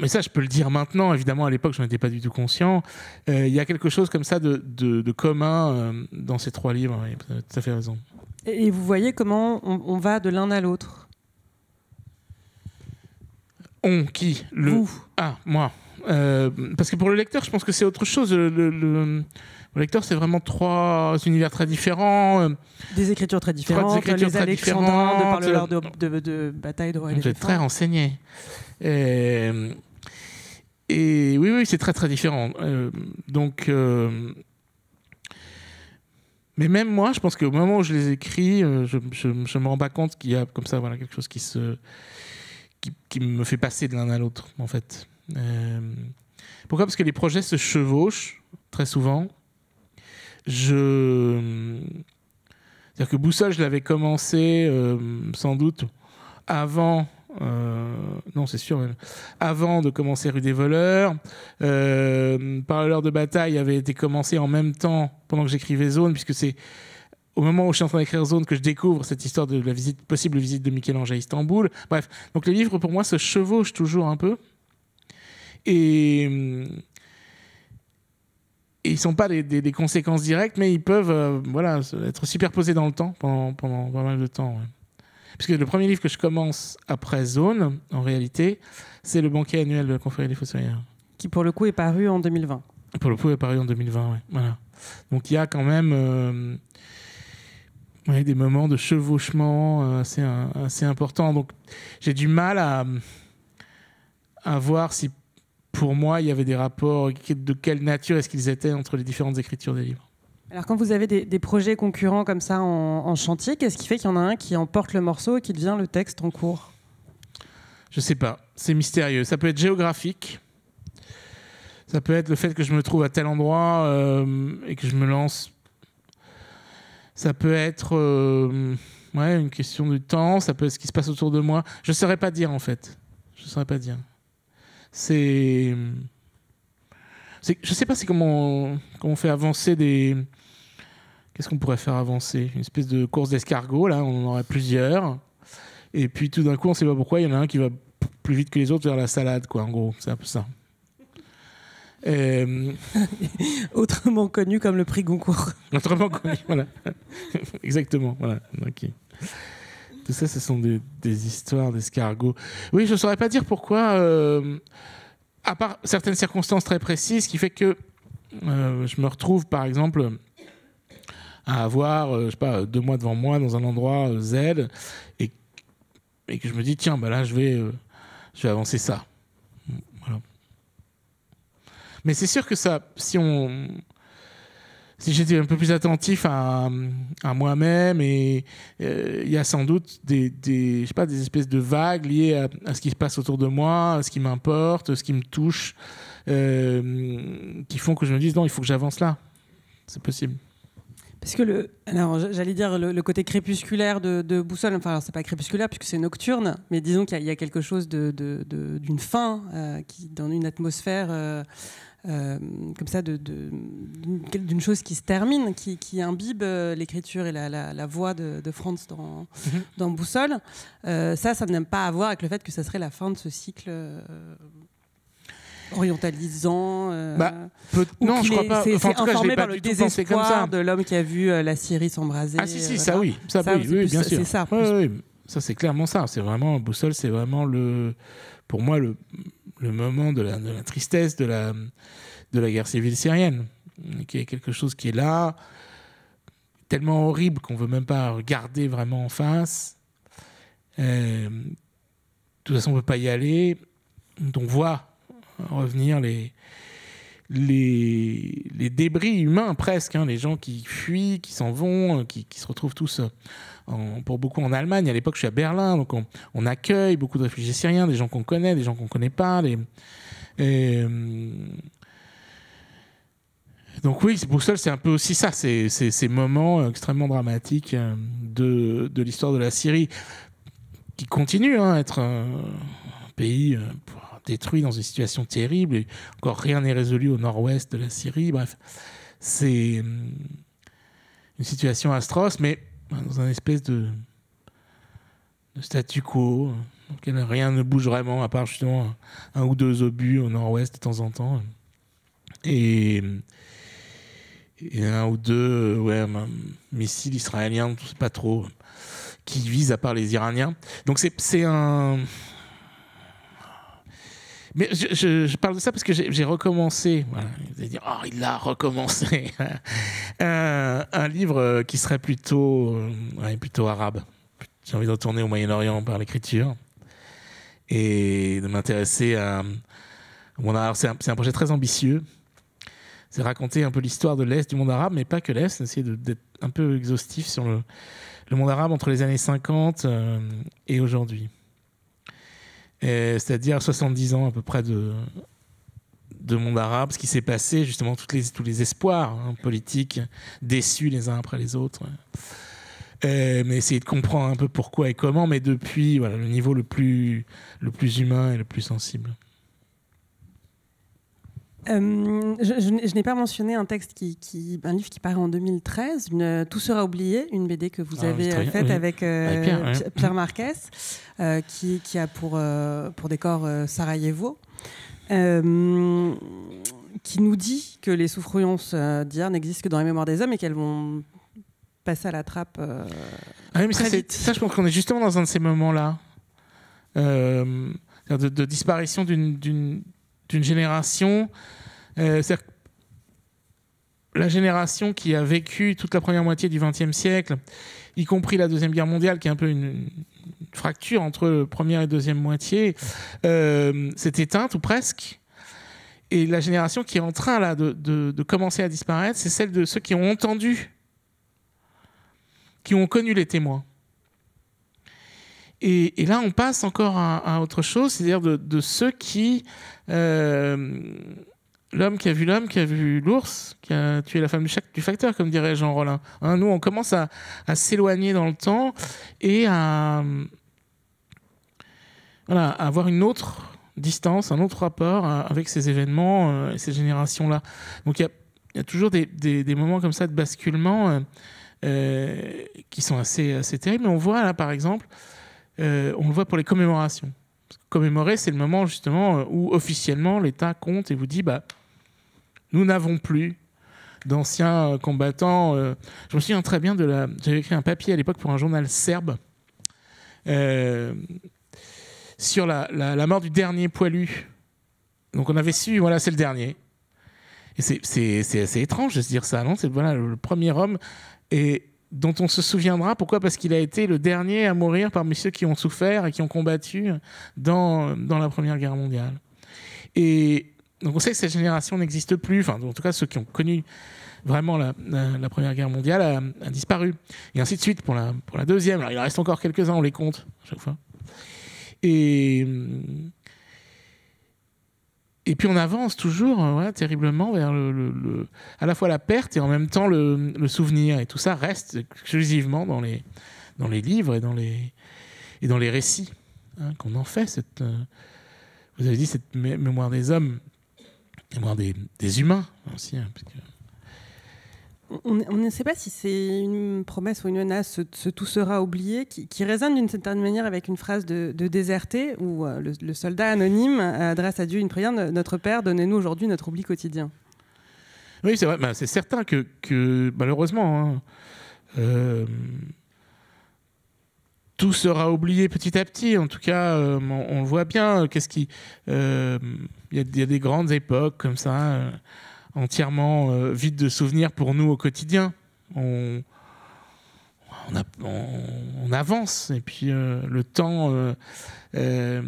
mais ça je peux le dire maintenant, évidemment à l'époque je n'en étais pas du tout conscient, euh, il y a quelque chose comme ça de, de, commun euh, dans ces trois livres, Ça vous fait raison. Et vous voyez comment on, va de l'un à l'autre On, qui le... Vous. Ah, moi. Euh, parce que pour le lecteur, je pense que c'est autre chose. Le, le, lecteur, c'est vraiment trois univers très différents. Des écritures très différentes. Trois écritures les très différentes. de parle de, de, de, bataille de Vous êtes très renseigné. Et et oui, oui, c'est très très différent. Euh, donc, euh, mais même moi, je pense qu'au moment où je les écris, euh, je, je, me rends pas compte qu'il y a comme ça, voilà, quelque chose qui se, qui, me fait passer de l'un à l'autre, en fait. Pourquoi Parce que les projets se chevauchent très souvent. Je, c'est-à-dire que Boussole, je l'avais commencé sans doute avant euh, non, c'est sûr, avant de commencer Rue des Voleurs. Euh, Parleur de bataille avait été commencé en même temps pendant que j'écrivais Zone, puisque c'est au moment où je suis en train d'écrire Zone que je découvre cette histoire de la visite, possible visite de Michel-Ange à Istanbul. Bref, donc les livres pour moi se chevauchent toujours un peu. Et ils sont pas des, conséquences directes, mais ils peuvent euh, voilà, être superposés dans le temps pendant, pas mal de temps. Puisque le premier livre que je commence après Zone, en réalité, c'est Le banquet annuel de la confrérie des Fossoyeurs. Qui, pour le coup, est paru en 2020. Pour le coup, est paru en 2020, oui. Voilà. Donc il y a quand même euh, des moments de chevauchement euh, assez, euh, assez importants. Donc j'ai du mal à, à voir si, pour moi, il y avait des rapports, de quelle nature est-ce qu'ils étaient entre les différentes écritures des livres. Alors quand vous avez des, projets concurrents comme ça en, chantier, qu'est-ce qui fait qu'il y en a un qui emporte le morceau et qui devient le texte en cours Je sais pas, c'est mystérieux. Ça peut être géographique, ça peut être le fait que je me trouve à tel endroit euh, et que je me lance. Ça peut être euh, ouais, une question du temps, ça peut être ce qui se passe autour de moi. Je ne saurais pas dire en fait. Je ne saurais pas dire. C'est je sais pas c'est comment comment on fait avancer des Qu'est-ce qu'on pourrait faire avancer Une espèce de course d'escargot, là, on en aurait plusieurs. Et puis tout d'un coup, on ne sait pas pourquoi, il y en a un qui va plus vite que les autres vers la salade, quoi, en gros. C'est un peu ça. Euh, Autrement connu comme le prix Goncourt. Autrement connu, voilà. Exactement, voilà. Tout ça, ce sont des, histoires d'escargots. Oui, je ne saurais pas dire pourquoi, euh, à part certaines circonstances très précises, qui fait que euh, je me retrouve, par exemple, à avoir, euh, je sais pas, deux mois devant moi dans un endroit euh, Z, et, et que je me dis, tiens, bah là, je vais, euh, je vais avancer ça. Mais c'est sûr que ça, si on. Si j'étais un peu plus attentif à, moi-même, et il y a sans doute des, je sais pas, des espèces de vagues liées à, ce qui se passe autour de moi, à ce qui m'importe, ce qui me touche, qui font que je me dise non, il faut que j'avance là. C'est possible. Parce que le, alors j'allais dire le, côté crépusculaire de, Boussole, enfin c'est pas crépusculaire puisque c'est nocturne, mais disons qu'il y, a quelque chose d'une de, fin euh, qui, dans une atmosphère euh, euh, comme ça, d'une chose qui se termine, qui, imbibe l'écriture et la, voix de, Franz dans, mhm. dans Boussole. ça, ça n'a pas à voir avec le fait que ça serait la fin de ce cycle orientalisant euh, bah, Non, je crois pas. C'est informé par le désespoir de l'homme qui a vu euh, la Syrie s'embraser. Ah si, si, euh, ça oui, ça, oui, oui bien sûr. C'est ça. oui. Ça, c'est clairement ça. C'est vraiment, Boussole, c'est vraiment le, pour moi, le, moment de la, tristesse de la, de la guerre civile syrienne, qui est quelque chose qui est là, tellement horrible qu'on veut même pas regarder vraiment en face. Euh, de toute façon, on peut pas y aller. Donc, on voit revenir les, les, débris humains presque, hein, les gens qui fuient, qui s'en vont, euh, qui, se retrouvent tous, euh, pour beaucoup en Allemagne. À l'époque, je suis à Berlin, donc on, accueille beaucoup de réfugiés syriens, des gens qu'on connaît, des gens qu'on ne connaît pas. Euh, donc oui, Bruxelles, c'est un peu aussi ça, ces, moments extrêmement dramatiques de, l'histoire de la Syrie, qui continue hein, à être un, pays détruit dans une situation terrible. et Encore rien n'est résolu au nord-ouest de la Syrie. Bref, c'est hum, une situation atroce, mais dans un espèce de, statu quo, rien ne bouge vraiment, à part justement un, ou deux obus au nord-ouest de temps en temps. Et, hum, un ou deux euh, missiles israéliens, pas trop, qui visent à part les Iraniens. Donc c'est un mais je, parle de ça parce que j'ai recommencé, vous dire, oh, il a recommencé, euh, un, livre qui serait plutôt, euh, plutôt arabe. J'ai envie de retourner au Moyen-Orient par l'écriture et de m'intéresser à... Bon, c'est un, projet très ambitieux. C'est raconter un peu l'histoire de l'Est du monde arabe, mais pas que l'Est, essayer d'être un peu exhaustif sur le, monde arabe entre les années 50 euh, et aujourd'hui c'est-à-dire 70 ans à peu près de, monde arabe, ce qui s'est passé, justement, toutes tous les espoirs hein, politiques déçus les uns après les autres. mais essayer de comprendre un peu pourquoi et comment, mais depuis le niveau le plus humain et le plus sensible. Euh, je, n'ai pas mentionné un texte qui, qui, un livre qui paraît en 2013, Tout sera oublié, une BD que vous ah, avez euh, faite euh, avec, Pierre, Marques, qui, a pour, pour décor Sarajevo. qui nous dit que les souffrances d'hier n'existent que dans la mémoire des hommes et qu'elles vont passer à la trappe. Ah mais très ça, vite. ça, je pense qu'on est justement dans un de ces moments-là de disparition d'une d'une génération. Euh, la génération qui a vécu toute la première moitié du XXe siècle, y compris la Deuxième Guerre mondiale, qui est un peu une, fracture entre première et deuxième moitié, euh, s'est éteinte ou presque. Et la génération qui est en train de commencer à disparaître, c'est celle de ceux qui ont entendu, qui ont connu les témoins. Et, là, on passe encore à, autre chose, c'est-à-dire de, ceux qui... Euh, l'homme qui a vu l'homme, qui a vu l'ours, qui a tué la femme du, facteur, comme dirait Jean Rollin. Hein, nous, on commence à, s'éloigner dans le temps et à, avoir une autre distance, un autre rapport euh, avec ces événements euh, et ces générations-là. Donc il y, a, toujours des, moments comme ça de basculement qui sont assez, assez terribles. Mais on voit là, par exemple, euh, on le voit pour les commémorations. Commémorer, c'est le moment justement euh, où officiellement l'État compte et vous dit bah, nous n'avons plus d'anciens euh, combattants. Je me souviens très bien de la. J'avais écrit un papier à l'époque pour un journal serbe sur la, mort du dernier poilu. Donc on avait su, voilà, c'est le dernier. Et c'est assez étrange de se dire ça, non C'est voilà, le premier homme. Et, dont on se souviendra. Pourquoi Parce qu'il a été le dernier à mourir parmi ceux qui ont souffert et qui ont combattu dans, la Première Guerre mondiale. Et donc on sait que cette génération n'existe plus, enfin en tout cas ceux qui ont connu vraiment la, Première Guerre mondiale a, disparu. Et ainsi de suite pour la, pour la deuxième. il en reste encore quelques-uns, on les compte à chaque fois. Et et puis on avance toujours hein, terriblement vers le, à la fois la perte et en même temps le, souvenir. Et tout ça reste exclusivement dans les, dans les livres et dans les, et dans les récits hein, qu'on en fait. Cette, euh, vous avez dit cette mémoire des hommes, mémoire des, des humains aussi. Hein, on, ne sait pas si c'est une promesse ou une menace, ce, tout sera oublié, qui, résonne d'une certaine manière avec une phrase de, Déserté, où euh, le, soldat anonyme adresse à Dieu une prière, Notre Père, donnez-nous aujourd'hui notre oubli quotidien. Oui, c'est vrai, ben, c'est certain que, malheureusement, hein, euh, tout sera oublié petit à petit, en tout cas, euh, on, le voit bien, qu'est-ce qui... Il y, a des grandes époques comme ça entièrement euh, vide de souvenirs pour nous au quotidien. On, avance et puis euh, le temps euh,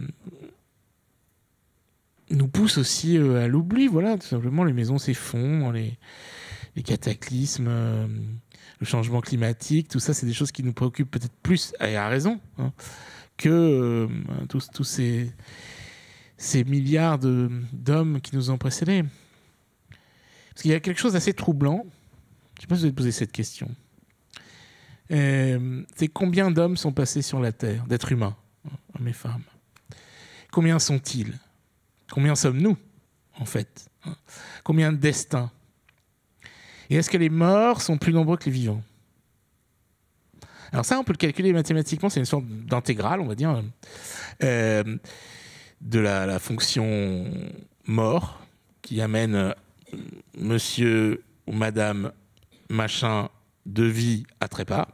nous pousse aussi à l'oubli. Voilà, tout simplement, les maisons s'effondrent, les, les, cataclysmes, le changement climatique, tout ça, c'est des choses qui nous préoccupent peut-être plus, et à raison, hein, que tous, tous ces milliards d'hommes qui nous ont précédés. Parce qu'il y a quelque chose d'assez troublant. Je ne sais pas si vous avez posé cette question. Euh, c'est combien d'hommes sont passés sur la Terre, d'êtres humains, hein, hommes et femmes Combien sont-ils Combien sommes-nous, en fait hein Combien de destins Et est-ce que les morts sont plus nombreux que les vivants Alors ça, on peut le calculer mathématiquement, c'est une sorte d'intégrale, on va dire, euh, de la fonction mort qui amène monsieur ou madame machin de vie à trépas.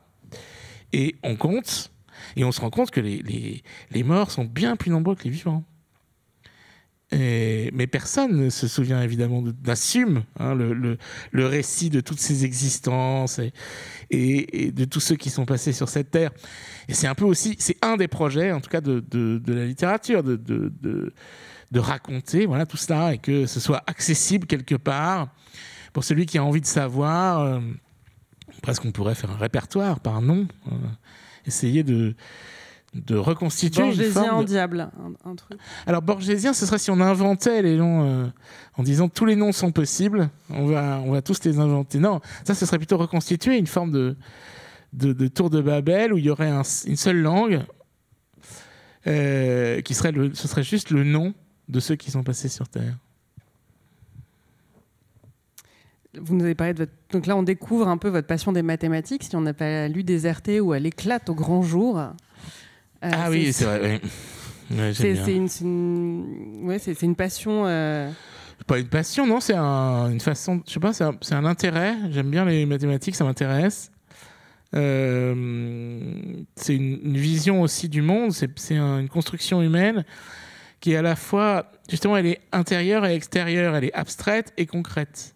Et on compte, et on se rend compte que les, les, morts sont bien plus nombreux que les vivants. mais personne ne se souvient évidemment d'assume hein, le, récit de toutes ces existences et, de tous ceux qui sont passés sur cette terre. Et c'est un peu aussi, c'est un des projets, en tout cas, de, la littérature, de de raconter voilà tout cela et que ce soit accessible quelque part pour celui qui a envie de savoir. Euh, presque on pourrait faire un répertoire par nom, euh, essayer de de reconstituer Borgésien en diable, Alors Borgésien, ce serait si on inventait les noms euh, en disant tous les noms sont possibles. On va on va tous les inventer. Non, ça ce serait plutôt reconstituer une forme de de, tour de Babel où il y aurait une seule langue qui serait ce serait juste le nom de ceux qui sont passés sur Terre vous nous avez parlé de votre... Donc là, on découvre un peu votre passion des mathématiques, si on n'a pas lu Déserté ou Elle éclate au grand jour. Euh, ah oui, c'est vrai. c'est une, passion. Euh, pas une passion, non, c'est un, une façon. Je sais pas, c'est un, intérêt. J'aime bien les mathématiques, ça m'intéresse. Euh, c'est une, vision aussi du monde, c'est une construction humaine qui est à la fois, justement, elle est intérieure et extérieure, elle est abstraite et concrète.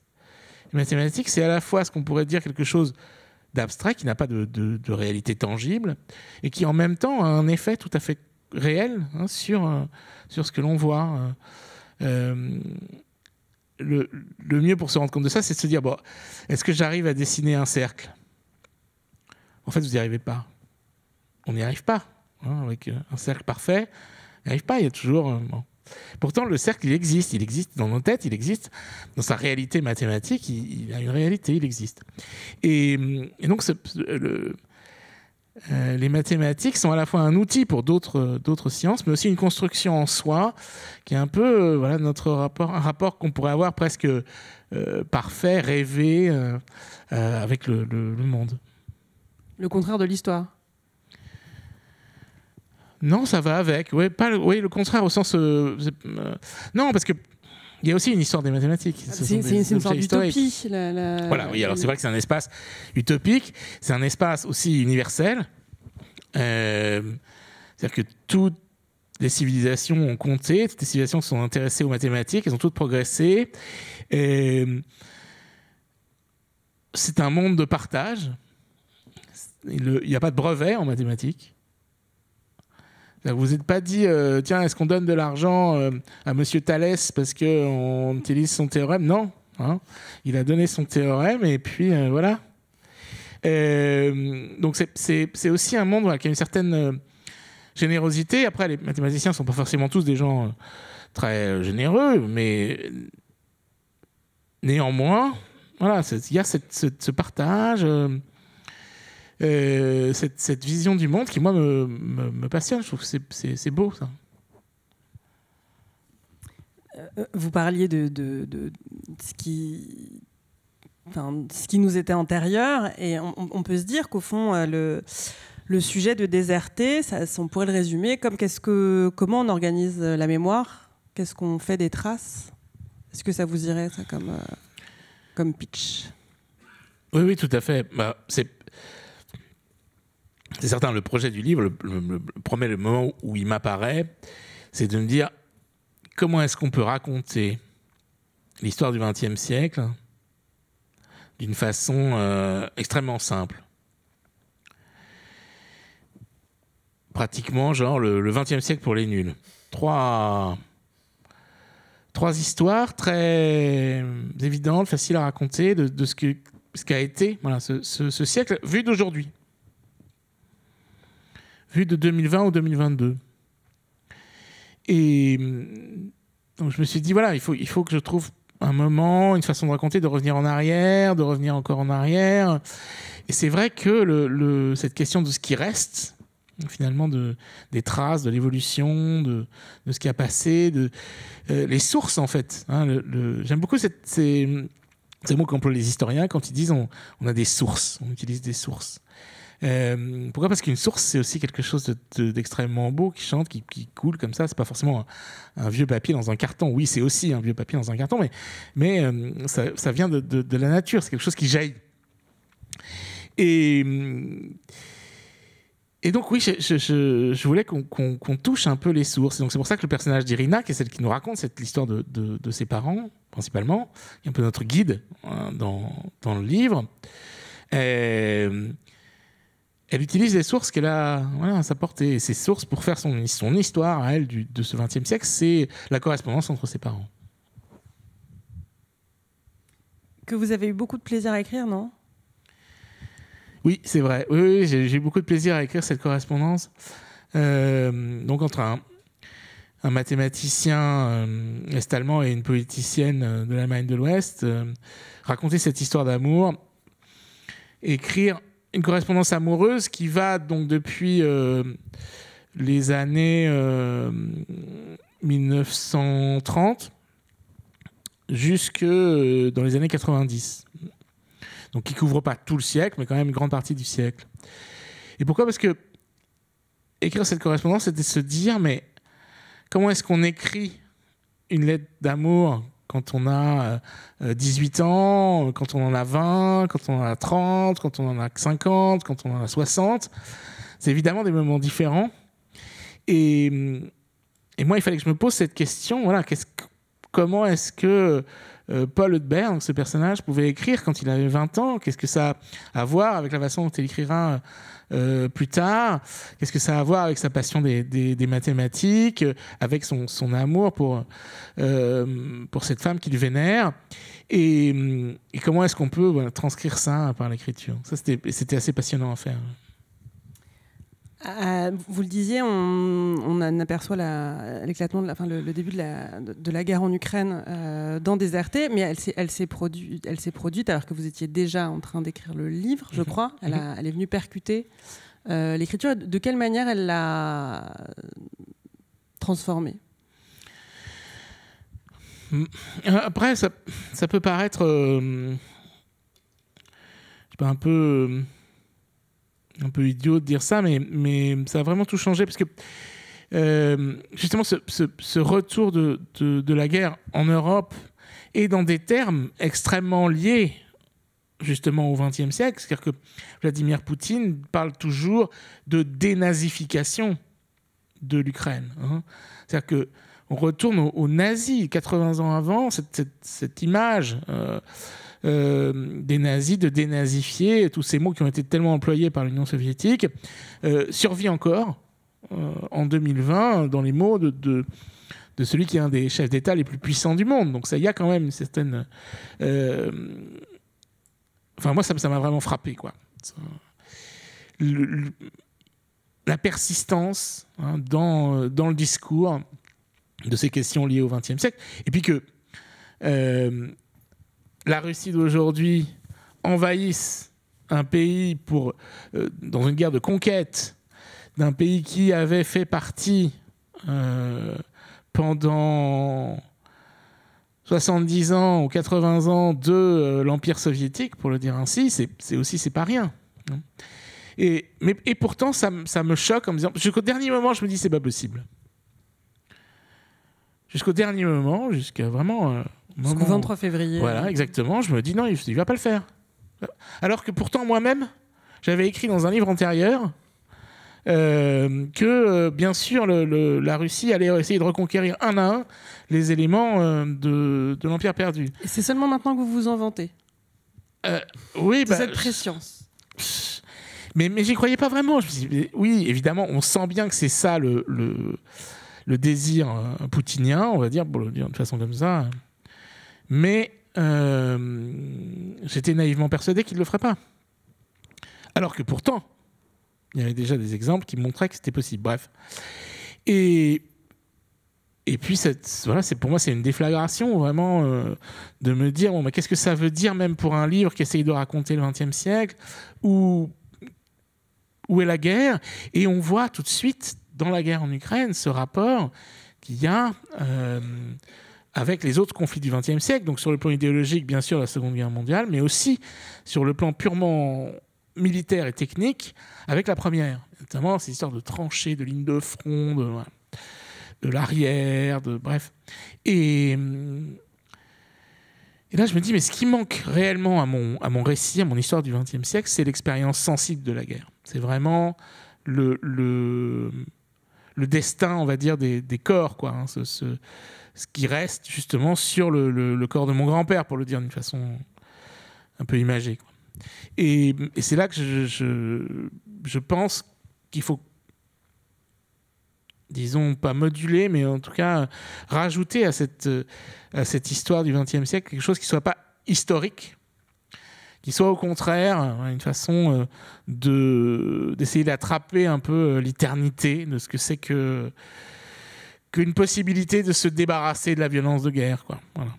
Les mathématiques, c'est à la fois ce qu'on pourrait dire quelque chose d'abstrait, qui n'a pas de, réalité tangible, et qui en même temps a un effet tout à fait réel hein, sur, euh, sur ce que l'on voit. Euh, le, mieux pour se rendre compte de ça, c'est de se dire, bon, est-ce que j'arrive à dessiner un cercle En fait, vous n'y arrivez pas. On n'y arrive pas. Hein, avec euh, un cercle parfait, n'arrive pas, il y a toujours... Euh, Pourtant, le cercle, il existe. Il existe dans nos têtes, il existe dans sa réalité mathématique, il, a une réalité, il existe. Et, donc, euh, les mathématiques sont à la fois un outil pour euh, d'autres sciences, mais aussi une construction en soi, qui est un peu voilà, notre rapport, un rapport qu'on pourrait avoir presque parfait, rêvé, avec le monde. Le contraire de l'histoire non, ça va avec. Oui, pas, oui le contraire au sens. Euh, euh, non, parce que. Il y a aussi une histoire des mathématiques. Ah, c'est une histoire d'utopie. Voilà, oui, alors c'est vrai que c'est un espace utopique, c'est un espace aussi universel. Euh, c'est-à-dire que toutes les civilisations ont compté, toutes les civilisations sont intéressées aux mathématiques, elles ont toutes progressé. C'est un monde de partage. Il n'y a pas de brevet en mathématiques. Vous n'êtes pas dit, euh, tiens, est-ce qu'on donne de l'argent euh, à Monsieur Thalès parce qu'on utilise son théorème Non. Hein. Il a donné son théorème et puis euh, voilà. donc c'est aussi un monde qui a une certaine générosité. Après, les mathématiciens ne sont pas forcément tous des gens très généreux, mais néanmoins, voilà, il y a ce, ce, partage. Euh, cette, cette, vision du monde qui, moi, me, me, passionne. Je trouve que c'est beau, ça. Euh, euh, vous parliez de, de, ce, qui, enfin, ce qui nous était antérieur, et on, peut se dire qu'au fond, le, le sujet de déserter, on pourrait le résumer comme qu'est-ce que, comment on organise la mémoire, qu'est-ce qu'on fait des traces. Est-ce que ça vous irait, ça, comme, comme pitch oui, oui, tout à fait. Bah, c'est c'est certain, le projet du livre, le, premier, moment où il m'apparaît, c'est de me dire comment est-ce qu'on peut raconter l'histoire du XXe siècle d'une façon euh, extrêmement simple. Pratiquement, genre le XXe siècle pour les nuls. Trois, histoires très évidentes, faciles à raconter de, ce qu'a été voilà, ce siècle vu d'aujourd'hui vu de 2020 ou 2022. Et donc je me suis dit, voilà, il faut, il faut que je trouve un moment, une façon de raconter, de revenir en arrière, de revenir encore en arrière. Et c'est vrai que le, cette question de ce qui reste, finalement, de, des traces, de l'évolution, de, de, ce qui a passé, de, euh, les sources, en fait. Hein, j'aime beaucoup ces, ces mots qu'emploient les historiens quand ils disent on a des sources, on utilise des sources. Euh, pourquoi Parce qu'une source, c'est aussi quelque chose d'extrêmement beau qui chante, qui, coule comme ça. C'est pas forcément un, vieux papier dans un carton. Oui, c'est aussi un vieux papier dans un carton, mais, mais euh, ça, vient de, la nature. C'est quelque chose qui jaillit. Et. Euh, et donc oui, je, voulais qu'on touche un peu les sources. donc c'est pour ça que le personnage d'Irina, qui est celle qui nous raconte cette histoire de, ses parents principalement, qui est un peu notre guide hein, dans, le livre, euh, elle utilise les sources qu'elle a voilà, à sa portée. ses sources, pour faire son, histoire à elle de ce XXe siècle, c'est la correspondance entre ses parents. Que vous avez eu beaucoup de plaisir à écrire, non Oui, c'est vrai. Oui, j'ai eu beaucoup de plaisir à écrire cette correspondance. Euh, donc entre un, mathématicien euh, est-allemand et une politicienne euh, de l'Allemagne de l'Ouest, raconter cette histoire d'amour, écrire une correspondance amoureuse qui va donc depuis euh, les années 1930 euh, jusque euh, dans les années 90. Donc qui couvre pas tout le siècle, mais quand même une grande partie du siècle. Et pourquoi Parce que écrire cette correspondance, c'était se dire, mais comment est-ce qu'on écrit une lettre d'amour quand on a 18 euh, euh, ans, quand on en a 20, quand on en a 30, quand on en a 50, quand on en a 60. C'est évidemment des moments différents. Hum, et, moi, il fallait que je me pose cette question, voilà, -ce, comment est-ce que euh, Paul de ce personnage, pouvait écrire quand il avait 20 ans Qu'est-ce que ça a à voir avec la façon dont il écrira euh, plus tard Qu'est-ce que ça a à voir avec sa passion des, mathématiques, euh, avec son, amour pour, cette femme qu'il vénère et, comment est-ce qu'on peut transcrire ça par l'écriture c'était assez passionnant à faire. Euh, vous le disiez, on, aperçoit l'éclatement, le, début de la, guerre en Ukraine euh, dans Déserté, mais elle, s'est produite, alors que vous étiez déjà en train d'écrire le livre, je mhm. crois. Mhm. Elle, est venue percuter euh, l'écriture. De quelle manière elle l'a transformée hmm. Après, ça, peut paraître un peu un peu idiot de dire ça, mais, ça a vraiment tout changé parce que euh, justement ce, retour de, la guerre en Europe est dans des termes extrêmement liés justement au XXe siècle, c'est-à-dire que Vladimir Poutine parle toujours de dénazification de l'Ukraine. Hein. C'est-à-dire que on retourne aux, nazis 80 ans avant cette, image. Euh, euh, des nazis, de dénazifier, tous ces mots qui ont été tellement employés par l'Union soviétique, euh, survit encore euh, en 2020 dans les mots de, celui qui est un des chefs d'État les plus puissants du monde. Donc ça, il y a quand même une certaine... Enfin, moi, ça, m'a vraiment frappé, quoi. la persistance hein, dans, le discours de ces questions liées au XXe siècle. Et puis que la Russie d'aujourd'hui envahisse un pays pour, euh, dans une guerre de conquête d'un pays qui avait fait partie euh, pendant 70 ans ou 80 ans de euh, l'Empire soviétique, pour le dire ainsi, c'est aussi, c'est pas rien. Et, mais, pourtant, ça, ça, me choque en me disant, jusqu'au dernier moment, je me dis, c'est pas possible. Jusqu'au dernier moment, jusqu'à vraiment... Jusqu'au 23 février. Voilà, exactement. Je me dis non, il ne va pas le faire. Alors que pourtant, moi-même, j'avais écrit dans un livre antérieur euh, que, euh, bien sûr, la Russie allait essayer de reconquérir un à un les éléments euh, de, l'Empire perdu. c'est seulement maintenant que vous vous en vantez Oui, bah, cette préscience. Mais, j'y croyais pas vraiment. Je me dis oui, évidemment, on sent bien que c'est ça le, le, désir poutinien, on va dire, pour le dire de façon comme ça. Mais euh, j'étais naïvement persuadé qu'il ne le ferait pas. Alors que pourtant, il y avait déjà des exemples qui montraient que c'était possible. Bref. Et, et puis, cette, voilà, pour moi, c'est une déflagration vraiment euh, de me dire bon, qu'est-ce que ça veut dire, même pour un livre qui essaye de raconter le XXe siècle où, où est la guerre Et on voit tout de suite, dans la guerre en Ukraine, ce rapport qu'il y a. Euh, avec les autres conflits du XXe siècle, donc sur le plan idéologique, bien sûr, la Seconde Guerre mondiale, mais aussi sur le plan purement militaire et technique, avec la première, notamment ces histoires de tranchées, de lignes de front, de, l'arrière, de bref. Et, là, je me dis, mais ce qui manque réellement à mon, à mon récit, à mon histoire du XXe siècle, c'est l'expérience sensible de la guerre. C'est vraiment le, le, destin, on va dire, des, des corps, quoi. Hein, ce, ce ce qui reste justement sur le, corps de mon grand-père, pour le dire d'une façon un peu imagée. Et, c'est là que je, je, pense qu'il faut, disons, pas moduler, mais en tout cas rajouter à cette, cette histoire du XXe siècle quelque chose qui ne soit pas historique, qui soit au contraire hein, une façon euh, de d'essayer d'attraper un peu euh, l'éternité de ce que c'est que qu'une possibilité de se débarrasser de la violence de guerre. Quoi. Voilà,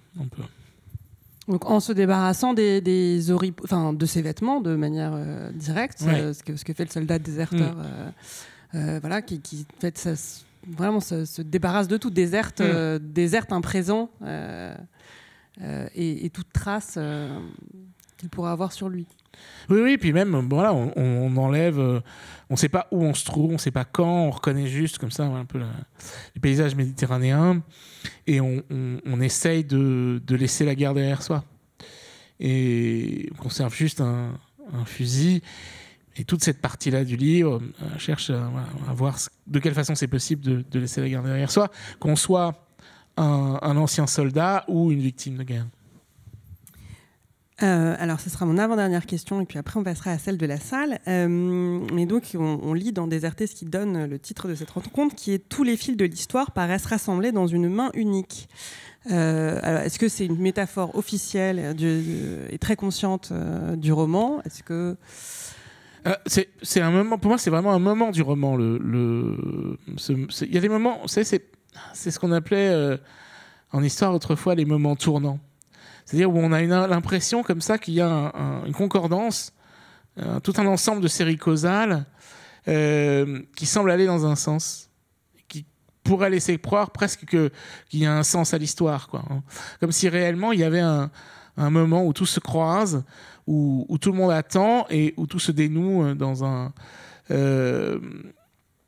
Donc en se débarrassant des, enfin, de ses vêtements de manière euh, directe, euh, ce, que, ce, que, fait le soldat déserteur, mm. euh, voilà, qui, fait ça, vraiment se, débarrasse de tout, déserte, mm. déserte un présent et, et, toute trace qu'il pourrait avoir sur lui. Oui, oui, puis même, voilà, on, enlève, euh, on ne sait pas où on se trouve, on ne sait pas quand, on reconnaît juste comme ça un peu le les paysages méditerranéens, et on, essaye de, laisser la guerre derrière soi. Et on conserve juste un, fusil, et toute cette partie-là du livre euh, cherche à, voir de quelle façon c'est possible de, laisser la guerre derrière soi, qu'on soit un ancien soldat ou une victime de guerre. Euh, alors, ce sera mon avant-dernière question, et puis après, on passera à celle de la salle. Euh, mais donc, on, lit dans Déserté ce qui donne le titre de cette rencontre, qui est Tous les fils de l'histoire paraissent rassemblés dans une main unique. Euh, Est-ce que c'est une métaphore officielle et très consciente euh, du roman Est-ce que. c'est un moment, pour moi, c'est vraiment un moment du roman. Il y a des moments, c'est ce qu'on appelait en histoire autrefois les moments tournants. C'est-à-dire où on a l'impression comme ça qu'il y a une concordance, euh, tout un ensemble de séries causales euh, qui semblent aller dans un sens, qui pourrait laisser croire presque qu'il y a un sens à l'histoire. Hein. Comme si réellement il y avait un, moment où tout se croise, où, tout le monde attend et où tout se dénoue euh, dans un...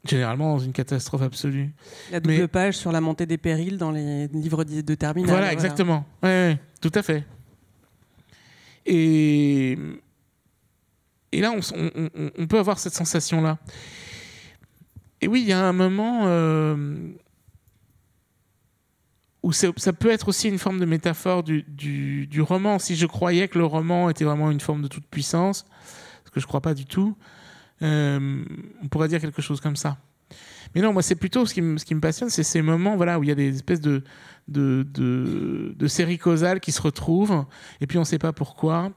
Généralement dans une catastrophe absolue. La double page sur la montée des périls dans les livres de terminale. Voilà, exactement. Oui, tout à fait. Et, et là, on, peut avoir cette sensation-là. Et oui, il y a un moment euh, où ça peut être aussi une forme de métaphore du, du, du, roman. Si je croyais que le roman était vraiment une forme de toute puissance, ce que je ne crois pas du tout, euh, on pourrait dire quelque chose comme ça. Mais non, moi, c'est plutôt ce qui, me, ce qui me passionne, c'est ces moments voilà, où il y a des espèces de, de, séries causales qui se retrouvent, et puis on ne sait pas pourquoi.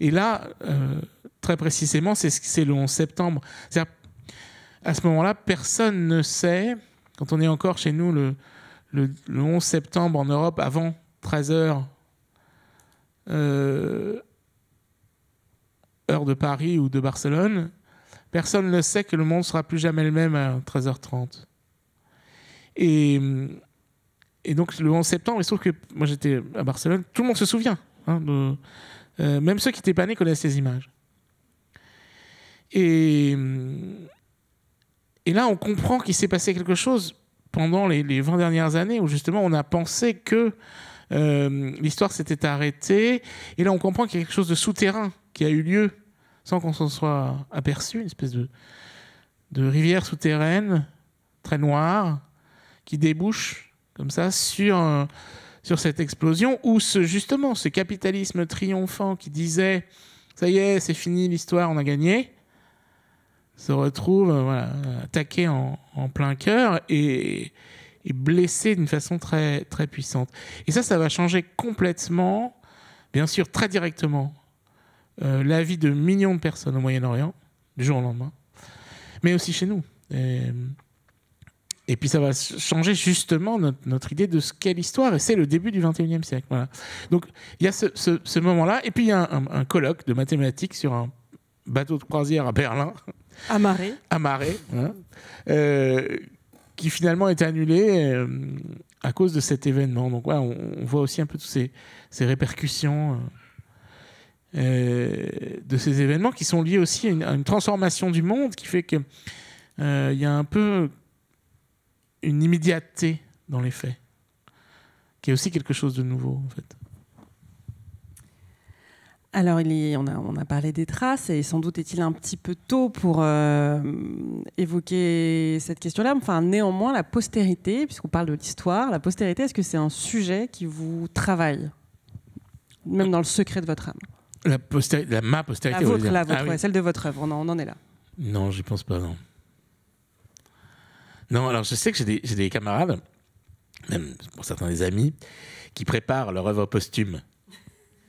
Et là, euh, très précisément, c'est c'est le 11 septembre. -à, à ce moment-là, personne ne sait, quand on est encore chez nous le, 11 septembre en Europe, avant 13h, euh, heure de Paris ou de Barcelone, Personne ne sait que le monde ne sera plus jamais le même à 13h30. Et, donc le 11 septembre, il se trouve que moi j'étais à Barcelone, tout le monde se souvient. Hein, euh, même ceux qui n'étaient pas nés connaissent ces images. Et, là, on comprend qu'il s'est passé quelque chose pendant les, 20 dernières années où justement on a pensé que euh, l'histoire s'était arrêtée. Et là, on comprend qu'il y a quelque chose de souterrain qui a eu lieu sans qu'on s'en soit aperçu, une espèce de, de rivière souterraine très noire qui débouche comme ça sur, euh, sur cette explosion où ce, justement ce capitalisme triomphant qui disait ça y est, c'est fini l'histoire, on a gagné, se retrouve euh, attaqué en, plein cœur et, et blessé d'une façon très, très puissante. Et ça, ça va changer complètement, bien sûr, très directement euh, la vie de millions de personnes au Moyen-Orient, du jour au lendemain, mais aussi chez nous. Et, puis ça va changer justement notre, idée de ce qu'est l'histoire, et c'est le début du 21e siècle. Voilà. Donc il y a ce, moment-là, et puis il y a un, colloque de mathématiques sur un bateau de croisière à Berlin. Amarré. Amarré. Euh, qui finalement est annulé euh, à cause de cet événement. Donc on, voit aussi un peu toutes ces, répercussions. Euh, de ces événements qui sont liés aussi à une, transformation du monde qui fait qu'il euh, y a un peu une immédiateté dans les faits, qui est aussi quelque chose de nouveau en fait. Alors, il on, a, on, a, parlé des traces et sans doute est-il un petit peu tôt pour euh, évoquer cette question-là. Enfin, néanmoins, la postérité, puisqu'on parle de l'histoire, la postérité, est-ce que c'est un sujet qui vous travaille, même dans le secret de votre âme la, la ma postérité. La vôtre, ah celle de votre œuvre, on en, on en est là. Non, je pense pas, non. Non, alors je sais que j'ai des, des, camarades, même pour certains des amis, qui préparent leur œuvre posthume.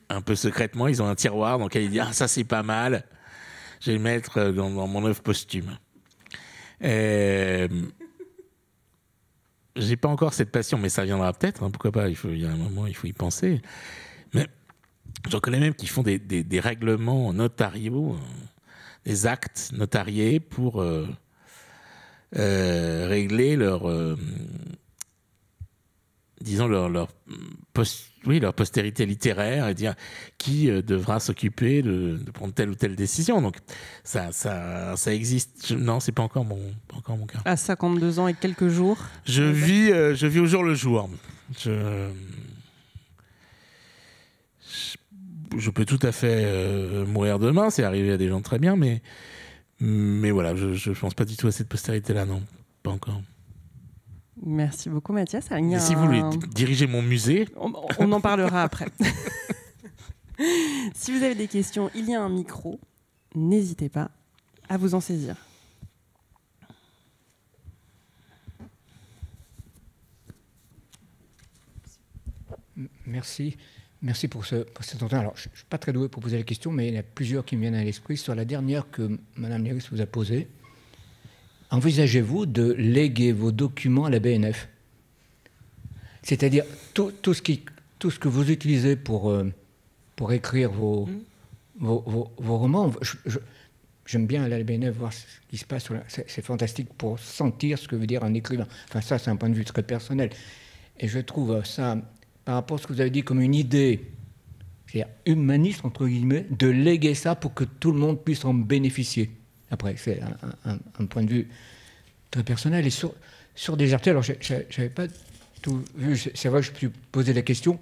Un peu secrètement, ils ont un tiroir dans lequel ils disent Ah, ça c'est pas mal, je vais le mettre euh, dans, mon œuvre posthume. Euh, j'ai pas encore cette passion, mais ça viendra peut-être, hein, pourquoi pas, il, faut, il y a un moment, il faut y penser. Mais J'en connais même qui font des, règlements notariaux, euh, des actes notariés pour euh, euh, régler leur, disons leur, leur, oui, leur postérité littéraire et dire qui devra s'occuper de, prendre telle ou telle décision. Donc ça, ça, existe. non, c'est pas encore mon, pas encore mon cas. À 52 ans et quelques jours. Je vis, je vis au jour le jour. Je je peux tout à fait euh, mourir demain, c'est arrivé à des gens très bien, mais, mais voilà, je ne pense pas du tout à cette postérité-là, non, pas encore. Merci beaucoup Mathias. si vous voulez diriger mon musée... on en parlera après. si vous avez des questions, il y a un micro, n'hésitez pas à vous en saisir. Merci. Merci pour, ce, cet entretien. Alors, je ne suis pas très doué pour poser la question, mais il y en a plusieurs qui me viennent à l'esprit. Sur la dernière que Mme Léris vous a posée, envisagez-vous de léguer vos documents à la BNF C'est-à-dire tout, ce tout ce que vous utilisez pour, euh, pour écrire vos, hmm. vos, vos, vos, romans. J'aime bien aller à la BNF voir ce qui se passe. C'est fantastique pour sentir ce que veut dire un écrivain. Enfin, ça, c'est un point de vue très personnel. Et je trouve ça par rapport à ce que vous avez dit comme une idée, cest humaniste, entre guillemets, de léguer ça pour que tout le monde puisse en bénéficier. Après, c'est un, point de vue très personnel. Et sur, sur alors je n'avais pas tout vu, c'est vrai que je me suis posé la question,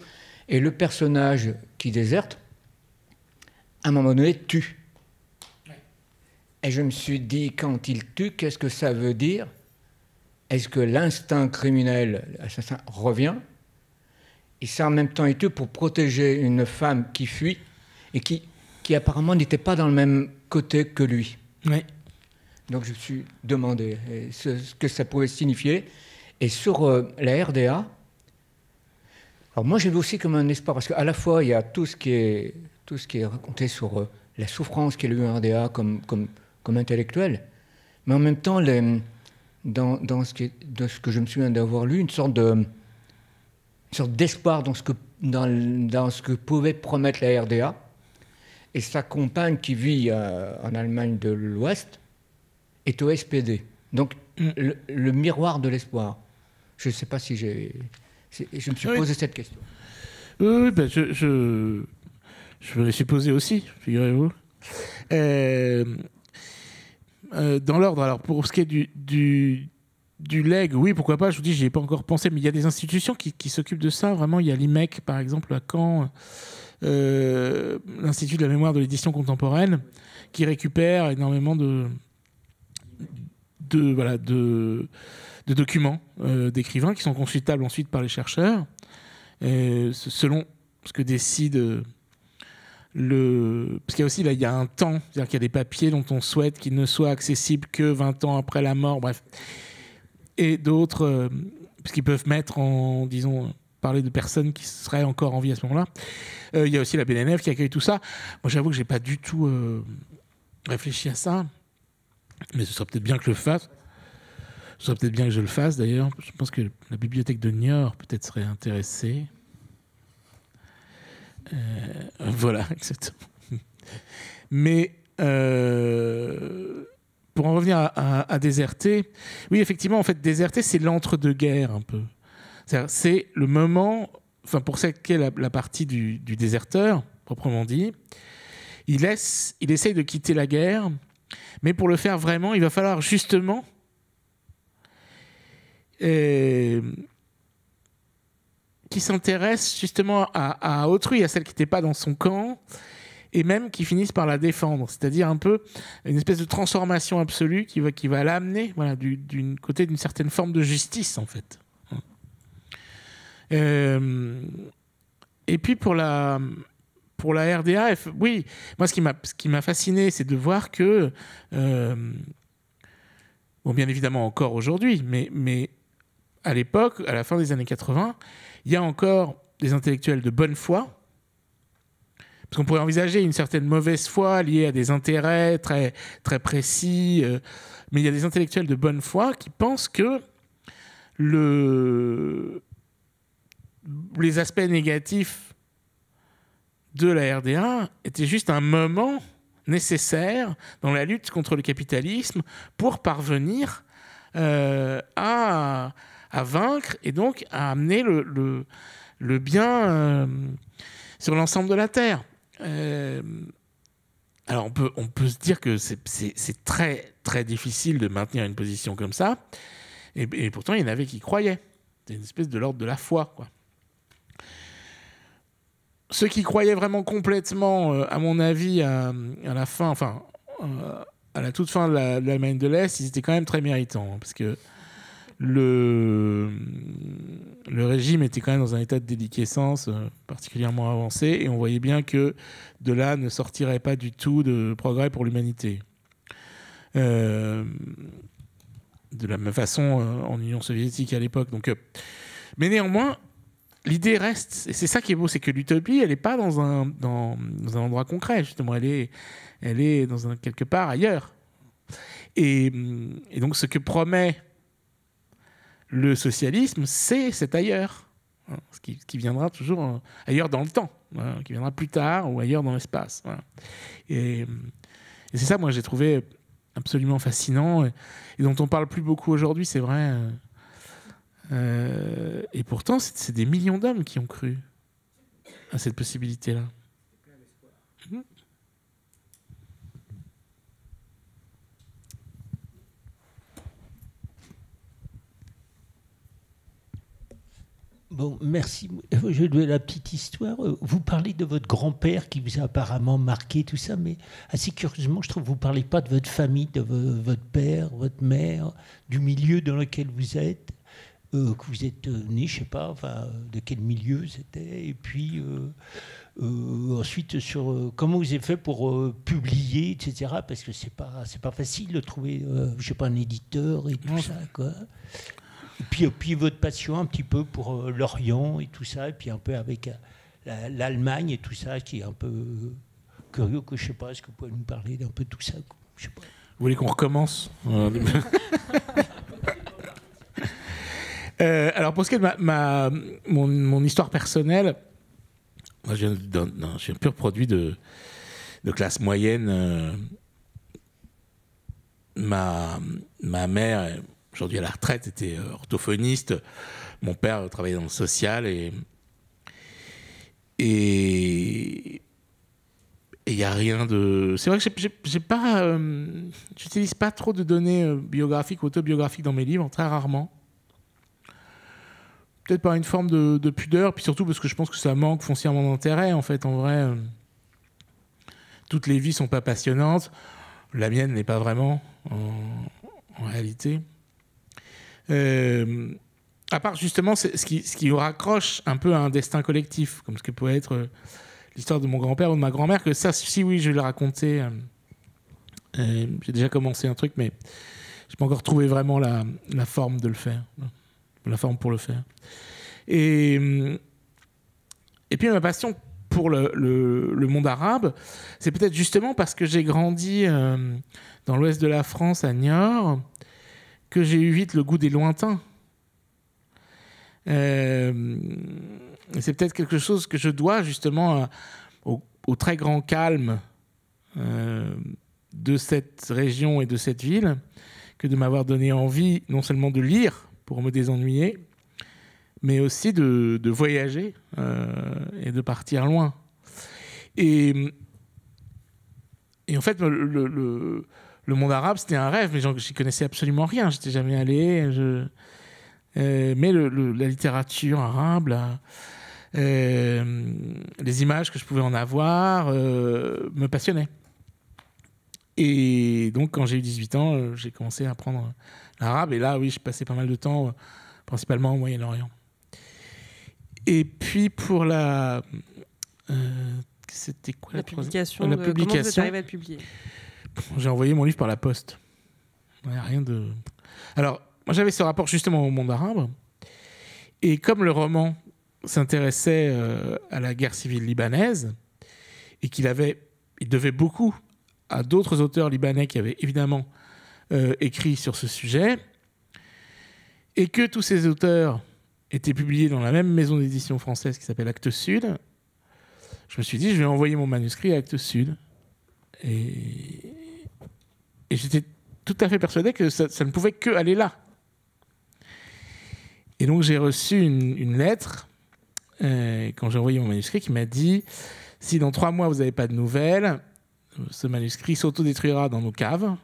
et le personnage qui déserte, à un moment donné, tue. Et je me suis dit, quand il tue, qu'est-ce que ça veut dire Est-ce que l'instinct criminel, l'assassin, revient et ça, en même temps il pour protéger une femme qui fuit et qui, qui apparemment n'était pas dans le même côté que lui. Oui. Donc je me suis demandé ce, que ça pouvait signifier. Et sur euh, la RDA, alors moi j'ai vu aussi comme un espoir, parce qu'à la fois il y a tout ce qui est, tout ce qui est raconté sur euh, la souffrance qu'est en RDA comme, comme, comme intellectuel, mais en même temps dans, dans, ce qui est, dans, ce que je me souviens d'avoir lu, une sorte de sorte d'espoir dans, ce que, dans, ce que pouvait promettre la RDA. Et sa compagne, qui vit euh, en Allemagne de l'Ouest, est au SPD. Donc, mm. le, miroir de l'espoir. Je ne sais pas si j'ai. Je me suis posé cette question. Oui, ben, je, je, me suis posé aussi, figurez-vous. Euh, euh, dans l'ordre, alors, pour ce qui est du du leg, oui, pourquoi pas. Je vous dis, n'y ai pas encore pensé, mais il y a des institutions qui, s'occupent de ça. Vraiment, il y a l'IMEC, par exemple, à Caen, euh, l'Institut de la mémoire de l'édition contemporaine, qui récupère énormément de, voilà, de, documents euh, d'écrivains qui sont consultables ensuite par les chercheurs, selon ce que décide le... Parce qu'il y a aussi, il y a un temps, c'est-à-dire qu'il y a des papiers dont on souhaite qu'ils ne soient accessibles que 20 ans après la mort, bref et d'autres, euh, puisqu'ils peuvent mettre en, disons, parler de personnes qui seraient encore en vie à ce moment-là. Euh, il y a aussi la BNF qui accueille tout ça. Moi, j'avoue que j'ai pas du tout euh, réfléchi à ça, mais ce serait peut-être bien que je le fasse. Ce serait peut-être bien que je le fasse d'ailleurs. Je pense que la bibliothèque de Niort peut-être serait intéressée. voilà, exactement. Mais pour en revenir à, à, oui, effectivement, en fait, Déserté, c'est l'entre-deux-guerres un peu. C'est le moment, enfin, pour celle qui est la, partie du, déserteur, proprement dit, il, laisse, il essaye de quitter la guerre, mais pour le faire vraiment, il va falloir justement. Euh, qu'il s'intéresse justement à, à, autrui, à celle qui n'était pas dans son camp, et même qui finissent par la défendre. C'est-à-dire un peu une espèce de transformation absolue qui va, qui va l'amener voilà, d'une côté d'une certaine forme de justice, en fait. Euh, et puis pour la, pour la RDA, oui, moi ce qui m'a, ce qui m'a fasciné, c'est de voir que, euh, bon, bien évidemment encore aujourd'hui, mais, mais à l'époque, à la fin des années 80, il y a encore des intellectuels de bonne foi parce qu'on pourrait envisager une certaine mauvaise foi liée à des intérêts très, très précis. Euh, mais il y a des intellectuels de bonne foi qui pensent que les aspects négatifs de la RDA étaient juste un moment nécessaire dans la lutte contre le capitalisme pour parvenir euh, à, vaincre et donc à amener le, le, bien euh, sur l'ensemble de la Terre. Euh, alors on peut, on peut se dire que c'est très très difficile de maintenir une position comme ça, et, pourtant il y en avait qui croyaient. C'est une espèce de l'ordre de la foi. Quoi. Ceux qui croyaient vraiment complètement, euh, à mon avis, à, la fin, enfin, euh, à la toute fin de l'Allemagne de l'Est, ils étaient quand même très méritants, hein, parce que le, le régime était quand même dans un état de déliquescence euh, particulièrement avancé et on voyait bien que de là ne sortirait pas du tout de progrès pour l'humanité. Euh, de la même façon euh, en Union soviétique à l'époque. Donc, mais néanmoins, l'idée reste, et c'est ça qui est beau, c'est que l'utopie, elle n'est pas dans un, un endroit concret, justement, elle est, elle est dans un, quelque part ailleurs. Et, et donc ce que promet le socialisme, c'est cet ailleurs, hein, ce qui, viendra toujours hein, ailleurs dans le temps, hein, qui viendra plus tard ou ailleurs dans l'espace. Et, c'est ça, moi, j'ai trouvé absolument fascinant et, dont on parle plus beaucoup aujourd'hui, c'est vrai. Euh, euh, et pourtant, c'est des millions d'hommes qui ont cru à cette possibilité-là. Bon, merci. Je dois la petite histoire. Vous parlez de votre grand-père qui vous a apparemment marqué tout ça, mais assez curieusement, je trouve vous ne parlez pas de votre famille, de votre père, votre mère, du milieu dans lequel vous êtes, euh, que vous êtes euh, né, je ne sais pas, enfin, de quel milieu c'était, et puis euh, ensuite sur comment vous avez fait pour publier, etc. Parce que c'est pas c'est pas facile de trouver, je sais pas, un éditeur et tout ça, quoi. Et puis euh, pivot votre passion un petit peu pour euh, l'Orient et tout ça, et puis un peu avec euh, l'Allemagne et tout ça, qui est un peu curieux que je sais pas, est-ce que vous pouvez nous parler d'un peu tout ça je sais pas. Vous voulez qu'on recommence Alors pour ce qui est de ma, mon, mon, histoire personnelle, moi je suis un pur produit de, de classe moyenne. ma, ma mère aujourd'hui à la retraite, était euh, orthophoniste. Mon père travaillait dans le social et et il n'y a rien de. C'est vrai que j'ai pas, euh, j'utilise pas trop de données euh, biographiques, autobiographiques dans mes livres, très rarement. Peut-être par une forme de, pudeur, puis surtout parce que je pense que ça manque foncièrement d'intérêt, en fait, en vrai. toutes les vies ne sont pas passionnantes. La mienne n'est pas vraiment, en réalité. Euh, à part justement ce qui, ce qui raccroche un peu à un destin collectif, comme ce que pouvait être euh, l'histoire de mon grand-père ou de ma grand-mère, que ça, si oui, je vais le raconter. Euh, j'ai déjà commencé un truc, mais je pas encore trouvé vraiment la, forme de le faire, hein, la forme pour le faire. Et, et puis ma passion pour le, monde arabe, c'est peut-être justement parce que j'ai grandi dans l'ouest de la France, à Niort, que j'ai eu vite le goût des lointains. Euh, c'est peut-être quelque chose que je dois justement euh, au, très grand calme euh, de cette région et de cette ville que de m'avoir donné envie non seulement de lire pour me désennuyer, mais aussi de, voyager et de partir loin. Et, et en fait, le, le le monde arabe, c'était un rêve, mais j'y connaissais absolument rien. Je J'étais jamais allé. Euh, mais la littérature arabe, euh, les images que je pouvais en avoir euh, me passionnaient. Et donc, quand j'ai eu 18 ans, j'ai commencé à apprendre l'arabe. Et là, oui, je passais pas mal de temps, principalement au Moyen-Orient. Et puis, pour la. C'était quoi la, publication, de... Comment vous êtes arrivé à publier j'ai envoyé mon livre par la poste. rien de. Alors, moi j'avais ce rapport justement au monde arabe. Et comme le roman s'intéressait euh, à la guerre civile libanaise et qu'il avait, il devait beaucoup à d'autres auteurs libanais qui avaient évidemment euh, écrit sur ce sujet, et que tous ces auteurs étaient publiés dans la même maison d'édition française qui s'appelle Actes Sud, je me suis dit, je vais envoyer mon manuscrit à Actes Sud. Et, et j'étais tout à fait persuadé que ça, ne pouvait que aller là. Et donc j'ai reçu une, lettre euh, quand j'ai envoyé mon manuscrit qui m'a dit si dans trois mois vous n'avez pas de nouvelles, ce manuscrit s'autodétruira dans nos caves.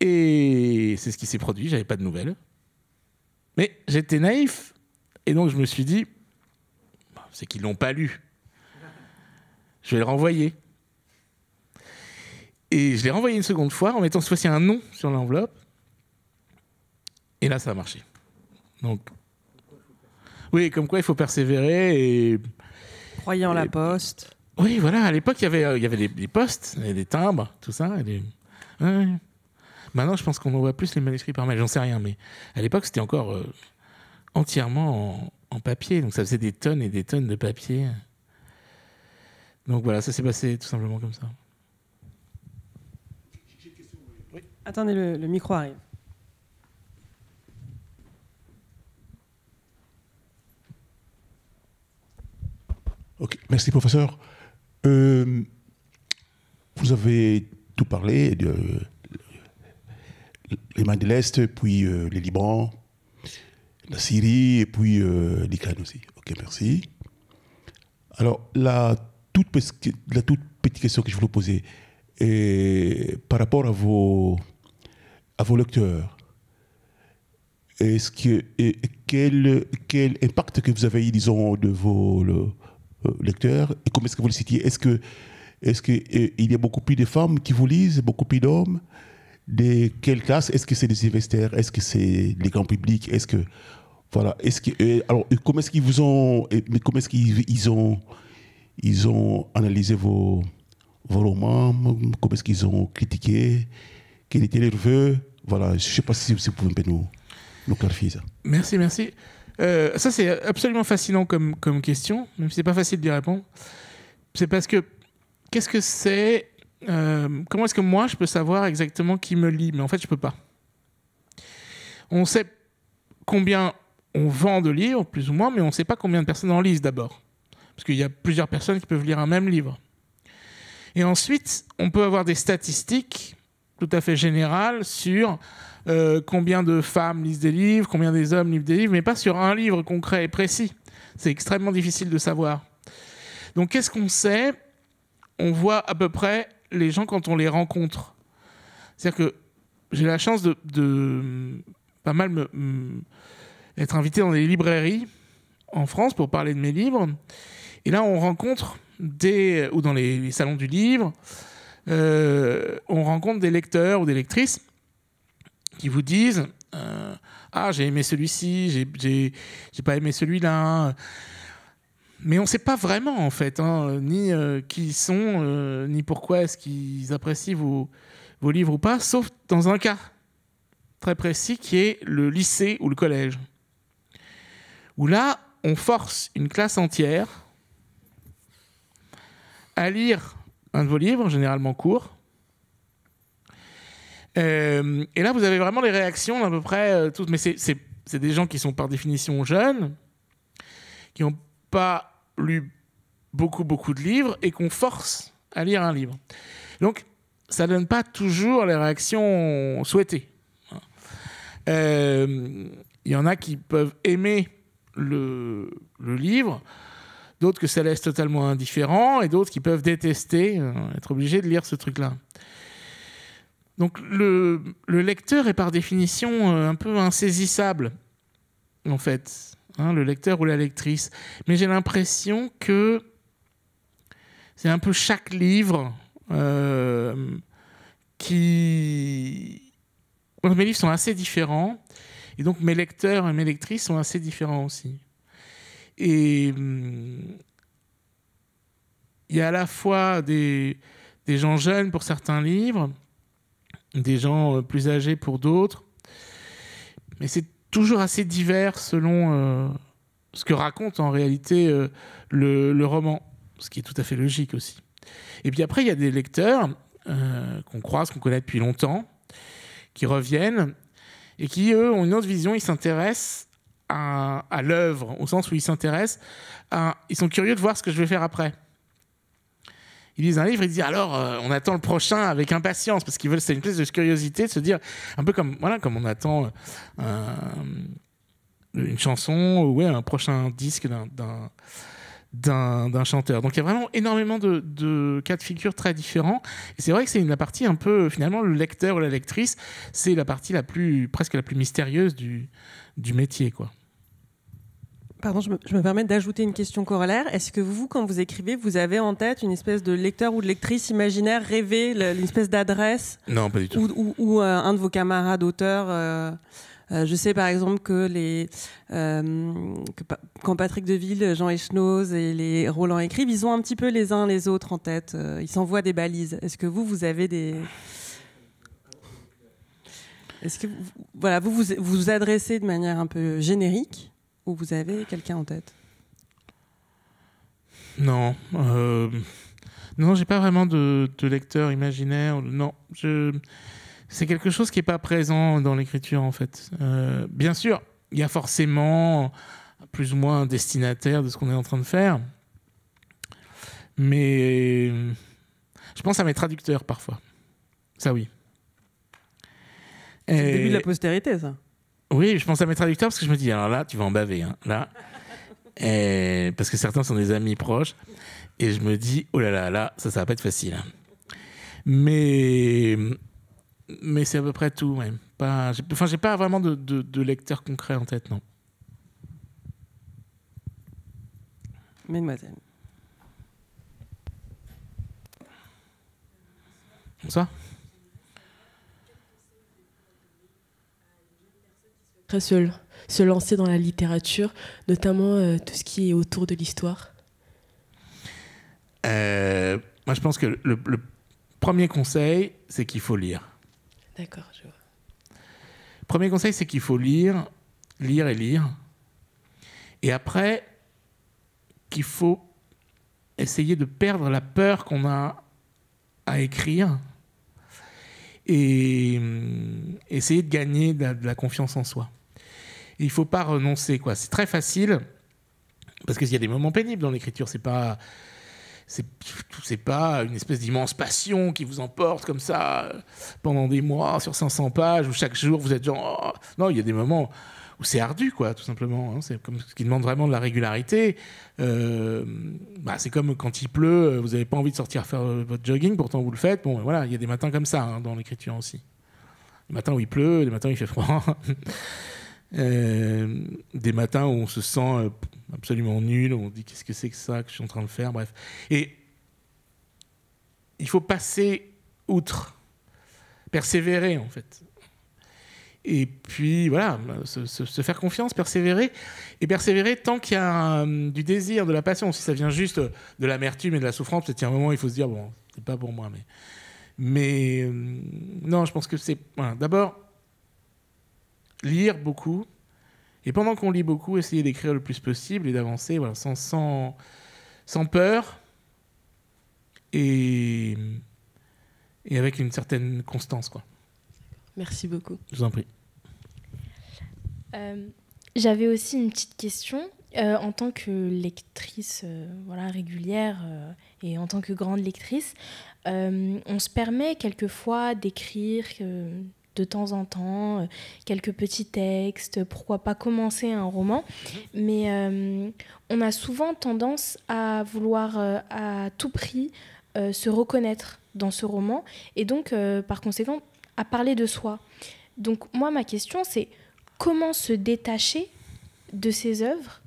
Et c'est ce qui s'est produit, j'avais pas de nouvelles. Mais j'étais naïf. Et donc je me suis dit, c'est qu'ils l'ont pas lu. Je vais le renvoyer. Et je l'ai renvoyé une seconde fois en mettant cette fois-ci un nom sur l'enveloppe. Et là, ça a marché. Donc, oui, comme quoi il faut persévérer et. Croyez en la poste. Oui, voilà, à l'époque, il y avait, euh, il y avait des, postes, des timbres, tout ça. Maintenant, je pense qu'on envoie plus les manuscrits par mail, j'en sais rien, mais à l'époque, c'était encore euh, entièrement en, papier, donc ça faisait des tonnes et des tonnes de papier. Donc voilà, ça s'est passé tout simplement comme ça. Attendez, le, micro arrive. merci professeur. Euh, vous avez tout parlé de euh, les mains de l'Est, puis euh, les Liban, la Syrie, et puis l'Ukraine aussi. Ok, merci. Alors, la toute, la toute petite question que je voulais poser, par rapport à vos à vos lecteurs Est-ce que, quel, quel impact que vous avez eu, disons, de vos euh, lecteurs et Comment est-ce que vous le citiez Est-ce que est-ce qu'il euh, y a beaucoup plus de femmes qui vous lisent, beaucoup plus d'hommes De quelle classe Est-ce que c'est des investisseurs Est-ce que c'est les grands publics Est-ce que voilà Est-ce que euh, alors comment est-ce qu'ils vous ont mais comment est-ce qu'ils ont ils ont analysé vos vos romans Comment est-ce qu'ils ont critiqué qui était nerveux, Voilà, je ne sais pas si vous pouvez nous, clarifier ça. Merci, merci. Euh, ça, c'est absolument fascinant comme, comme question, même si ce n'est pas facile d'y répondre. C'est parce que, qu'est-ce que c'est euh, Comment est-ce que moi, je peux savoir exactement qui me lit Mais en fait, je ne peux pas. On sait combien on vend de livres, plus ou moins, mais on ne sait pas combien de personnes en lisent d'abord. Parce qu'il y a plusieurs personnes qui peuvent lire un même livre. Et ensuite, on peut avoir des statistiques tout à fait général, sur euh, combien de femmes lisent des livres, combien des hommes lisent des livres, mais pas sur un livre concret et précis. C'est extrêmement difficile de savoir. Donc qu'est-ce qu'on sait On voit à peu près les gens quand on les rencontre. C'est-à-dire que j'ai la chance de, pas mal être invité dans des librairies en France pour parler de mes livres. Et là, on rencontre des, ou dans les salons du livre, euh, on rencontre des lecteurs ou des lectrices qui vous disent euh, Ah, j'ai aimé celui-ci, j'ai pas aimé celui-là. Mais on ne sait pas vraiment, en fait, hein, ni euh, qui ils sont, ni pourquoi est-ce qu'ils apprécient vos, vos livres ou pas, sauf dans un cas très précis qui est le lycée ou le collège. Où là, on force une classe entière à lire un de vos livres, généralement court. Euh, et là, vous avez vraiment les réactions d'à peu près euh, toutes. Mais c'est des gens qui sont par définition jeunes, qui n'ont pas lu beaucoup, beaucoup de livres et qu'on force à lire un livre. Donc, ça ne donne pas toujours les réactions souhaitées. Euh, il y en a qui peuvent aimer le, le livre, d'autres que ça laisse totalement indifférent, et d'autres qui peuvent détester, euh, être obligés de lire ce truc-là. Donc le, lecteur est par définition euh, un peu insaisissable, en fait, hein, le lecteur ou la lectrice. Mais j'ai l'impression que c'est un peu chaque livre euh, qui... Mes livres sont assez différents, et donc mes lecteurs et mes lectrices sont assez différents aussi. Et hmm, il y a à la fois des, gens jeunes pour certains livres, des gens euh, plus âgés pour d'autres. Mais c'est toujours assez divers selon euh, ce que raconte en réalité euh, le, roman, ce qui est tout à fait logique aussi. Et puis après, il y a des lecteurs qu'on croise, qu'on connaît depuis longtemps, qui reviennent et qui, eux, ont une autre vision, ils s'intéressent à, l'œuvre, au sens où ils s'intéressent, ils sont curieux de voir ce que je vais faire après. Ils lisent un livre, ils disent alors euh, on attend le prochain avec impatience parce qu'ils veulent, c'est une pièce de curiosité de se dire un peu comme voilà comme on attend euh, une chanson ou un prochain disque d'un d'un chanteur. Donc il y a vraiment énormément de, cas de figure très différents. Et c'est vrai que c'est la partie un peu, finalement, le lecteur ou la lectrice, c'est la partie la plus, presque la plus mystérieuse du, du métier, quoi. Pardon, je me, permets d'ajouter une question corollaire. Est-ce que vous, quand vous écrivez, vous avez en tête une espèce de lecteur ou de lectrice imaginaire rêvé, une espèce d'adresse Non, pas du tout. Ou, euh, un de vos camarades auteurs euh, euh, je sais par exemple que, les, quand Patrick Deville, Jean Echenoz et les Roland écrivent, ils ont un petit peu les uns les autres en tête. ils s'envoient des balises. Est-ce que vous, vous avez des, est-ce que vous, voilà, vous, vous adressez de manière un peu générique ou vous avez quelqu'un en tête Non. Euh, non, j'ai pas vraiment de, lecteur imaginaire. Non, c'est quelque chose qui est pas présent dans l'écriture en fait. Euh, bien sûr, il y a forcément plus ou moins un destinataire de ce qu'on est en train de faire, mais je pense à mes traducteurs parfois. Ça oui. C'est le début de la postérité, ça. Oui, je pense à mes traducteurs parce que je me dis, alors là, tu vas en baver. Hein, là. Et parce que certains sont des amis proches. Et je me dis, oh là là, là, ça, ça va pas être facile. Mais, mais c'est à peu près tout. même Pas, enfin, j'ai pas vraiment de, de, lecteur concret en tête, non. mesdemoiselles Bonsoir. Très se, se, lancer dans la littérature, notamment euh, tout ce qui est autour de l'histoire euh, Moi, je pense que le, premier conseil, c'est qu'il faut lire. D'accord, je vois. Premier conseil, c'est qu'il faut lire, lire et lire. Et après, qu'il faut essayer de perdre la peur qu'on a à écrire et hum, essayer de gagner de la, confiance en soi il ne faut pas renoncer, quoi. C'est très facile, parce qu'il y a des moments pénibles dans l'écriture, c'est pas c'est pas une espèce d'immense passion qui vous emporte comme ça euh, pendant des mois sur 500 pages où chaque jour vous êtes genre oh. non il y a des moments où c'est ardu quoi tout simplement hein. c'est comme ce qui demande vraiment de la régularité euh, bah, c'est comme quand il pleut euh, vous n'avez pas envie de sortir faire votre jogging pourtant vous le faites bon voilà il y a des matins comme ça hein, dans l'écriture aussi des matins où il pleut des matins où il fait froid Euh, des matins où on se sent euh, absolument nul, on dit qu'est-ce que c'est que ça que je suis en train de faire, bref. Et il faut passer outre, persévérer en fait. Et puis voilà, se, faire confiance, persévérer, et persévérer tant qu'il y a euh, du désir, de la passion. Si ça vient juste de l'amertume et de la souffrance, peut-être un moment il faut se dire, bon, c'est pas pour moi, mais... Mais non, je pense que c'est... D'abord, lire beaucoup. Et pendant qu'on lit beaucoup, essayer d'écrire le plus possible et d'avancer voilà, sans, sans, sans, peur et, et avec une certaine constance. Quoi. Merci beaucoup. Je vous en prie. Euh, j'avais aussi une petite question. Euh, en tant que lectrice euh, voilà, régulière et en tant que grande lectrice, on se permet quelquefois d'écrire de temps en temps, euh, quelques petits textes, pourquoi pas commencer un roman. Mhm. Mais euh, on a souvent tendance à vouloir euh, à tout prix se reconnaître dans ce roman et donc par conséquent à parler de soi. Donc moi ma question c'est comment se détacher de ses œuvres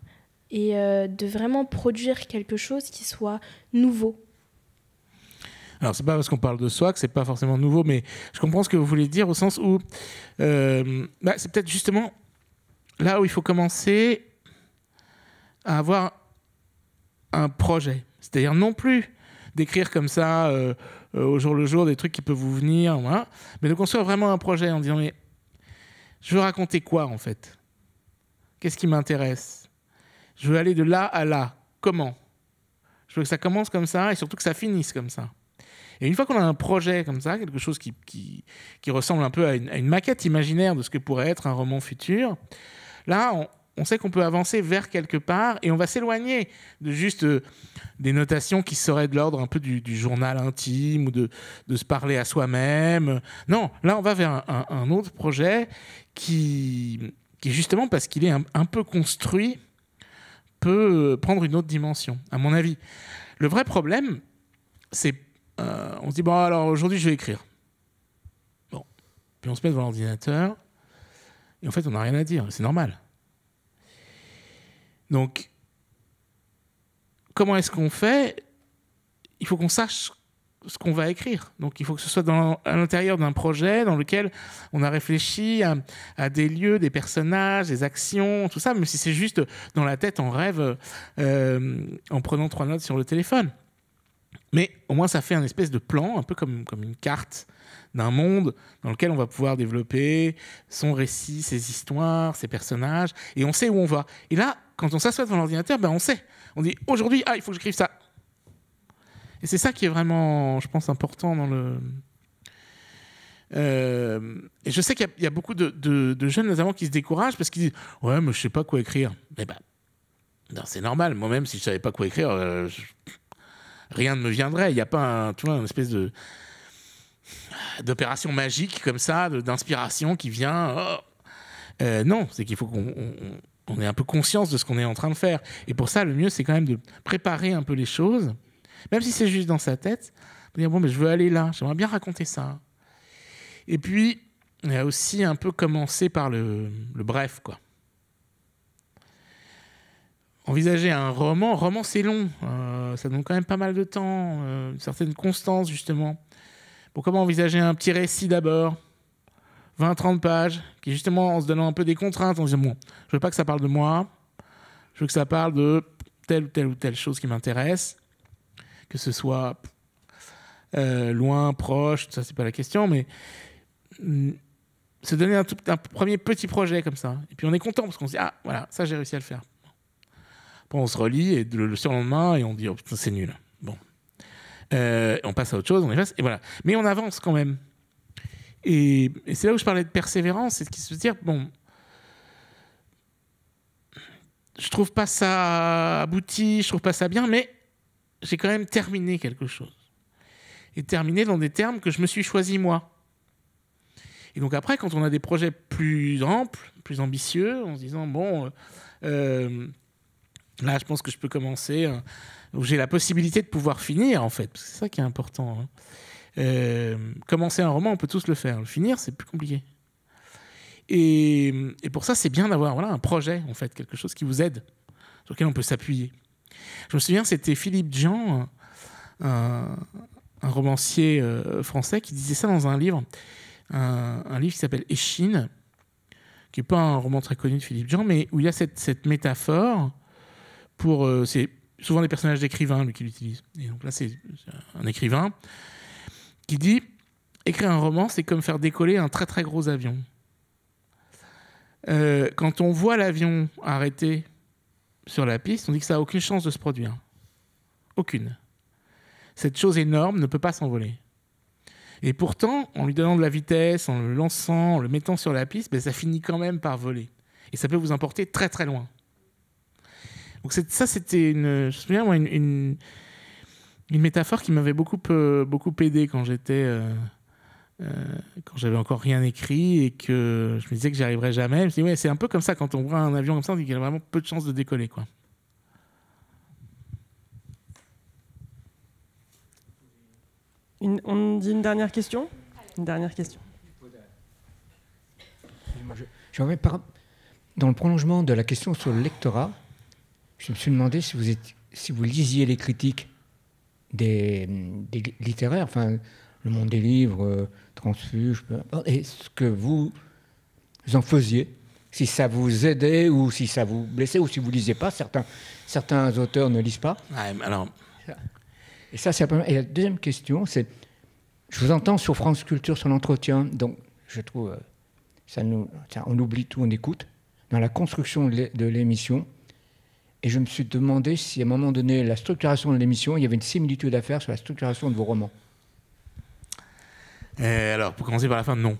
et de vraiment produire quelque chose qui soit nouveau alors, c'est pas parce qu'on parle de soi que c'est pas forcément nouveau, mais je comprends ce que vous voulez dire au sens où euh, bah, c'est peut-être justement là où il faut commencer à avoir un projet. C'est-à-dire non plus d'écrire comme ça euh, euh, au jour le jour des trucs qui peuvent vous venir, mais de construire vraiment un projet en disant mais je veux raconter quoi en fait Qu'est-ce qui m'intéresse Je veux aller de là à là. Comment Je veux que ça commence comme ça et surtout que ça finisse comme ça. Et une fois qu'on a un projet comme ça, quelque chose qui, qui, ressemble un peu à une, maquette imaginaire de ce que pourrait être un roman futur, là, on, sait qu'on peut avancer vers quelque part et on va s'éloigner de juste euh, des notations qui seraient de l'ordre un peu du, journal intime ou de, se parler à soi-même. Non, là, on va vers un, autre projet qui, qui justement, parce qu'il est un peu construit, peut euh, prendre une autre dimension, à mon avis. Le vrai problème, c'est euh, on se dit, bon, alors aujourd'hui, je vais écrire. Bon. Puis on se met devant l'ordinateur. Et en fait, on n'a rien à dire. C'est normal. Donc, comment est-ce qu'on fait Il faut qu'on sache ce qu'on va écrire. Donc il faut que ce soit à l'intérieur d'un projet dans lequel on a réfléchi à, des lieux, des personnages, des actions, tout ça, même si c'est juste dans la tête, en rêve euh, en prenant trois notes sur le téléphone. Mais au moins, ça fait un espèce de plan, un peu comme, comme une carte d'un monde dans lequel on va pouvoir développer son récit, ses histoires, ses personnages, et on sait où on va. Et là, quand on s'assoit devant l'ordinateur, ben on sait. On dit aujourd'hui, ah, il faut que j'écrive ça. Et c'est ça qui est vraiment, je pense, important dans le. Euh, et je sais qu'il y, a beaucoup de, jeunes notamment qui se découragent parce qu'ils disent Ouais, mais je sais pas quoi écrire. Mais eh bah, ben, ben, c'est normal. Moi-même, si je savais pas quoi écrire, euh, rien ne me viendrait. Il n'y a pas un, tu vois, une espèce de d'opération magique comme ça, d'inspiration qui vient. Oh. Euh, non, c'est qu'il faut qu'on ait un peu conscience de ce qu'on est en train de faire. Et pour ça, le mieux, c'est quand même de préparer un peu les choses, même si c'est juste dans sa tête. Dire, bon, mais je veux aller là, j'aimerais bien raconter ça. Et puis, on a aussi un peu commencé par le, bref, quoi. Envisager un roman, roman c'est long. Euh, euh, ça demande quand même pas mal de temps, euh, une certaine constance justement. pour comment envisager un petit récit d'abord, 20-30 pages, qui justement en se donnant un peu des contraintes, en se disant bon, je veux pas que ça parle de moi, je veux que ça parle de telle ou telle ou telle chose qui m'intéresse, que ce soit euh, loin, proche, ça c'est pas la question, mais mm, se donner un, tout, un, premier petit projet comme ça. Et puis on est content parce qu'on se dit ah voilà, ça j'ai réussi à le faire on se relit et le, surlendemain, et on dit, oh, c'est nul. Bon. Euh, on passe à autre chose, on efface, et voilà. Mais on avance quand même. Et, c'est là où je parlais de persévérance, c'est de se dire, bon, je trouve pas ça abouti, je trouve pas ça bien, mais j'ai quand même terminé quelque chose. Et terminé dans des termes que je me suis choisi moi. Et donc après, quand on a des projets plus amples, plus ambitieux, en se disant, bon, euh, euh, Là, je pense que je peux commencer, hein. j'ai la possibilité de pouvoir finir, en fait. C'est ça qui est important. Hein. Euh, commencer un roman, on peut tous le faire. Le finir, c'est plus compliqué. Et, pour ça, c'est bien d'avoir un projet, en fait, quelque chose qui vous aide, sur lequel on peut s'appuyer. Je me souviens, c'était Philippe Jean, un, romancier euh, français, qui disait ça dans un livre, un, livre qui s'appelle Échine, qui n'est pas un roman très connu de Philippe Jean, mais où il y a cette métaphore pour. Euh, c'est souvent des personnages d'écrivains lui qui l'utilisent. Et donc là, c'est un écrivain qui dit écrire un roman, c'est comme faire décoller un très très gros avion. Euh, quand on voit l'avion arrêté sur la piste, on dit que ça n'a aucune chance de se produire. Aucune. Cette chose énorme ne peut pas s'envoler. Et pourtant, en lui donnant de la vitesse, en le lançant, en le mettant sur la piste, ben, ça finit quand même par voler. Et ça peut vous emporter très très loin. Donc ça, c'était une, une, métaphore qui m'avait beaucoup, euh, aidé quand j'étais, euh, euh, quand j'avais encore rien écrit et que je me disais que j'y arriverais jamais. Je me c'est un peu comme ça quand on voit un avion comme ça, on dit qu'il a vraiment peu de chances de décoller, on dit une dernière question Une dernière question. Dans le prolongement de la question sur le lectorat, je me suis demandé si vous, êtes, si vous lisiez les critiques des, littéraires, enfin, le monde des livres, euh, transfuge, est-ce que vous en faisiez si ça vous aidait ou si ça vous blessait ou si vous ne lisez pas. Certains, auteurs ne lisent pas. alors... Et ça, c'est la deuxième question, c'est je vous entends sur France Culture, sur l'entretien, donc je trouve euh, ça nous, on oublie tout, on écoute. Dans la construction de l'émission, et je me suis demandé si à un moment donné, la structuration de l'émission, il y avait une similitude à faire sur la structuration de vos romans. Eh, alors, pour commencer par la fin, non.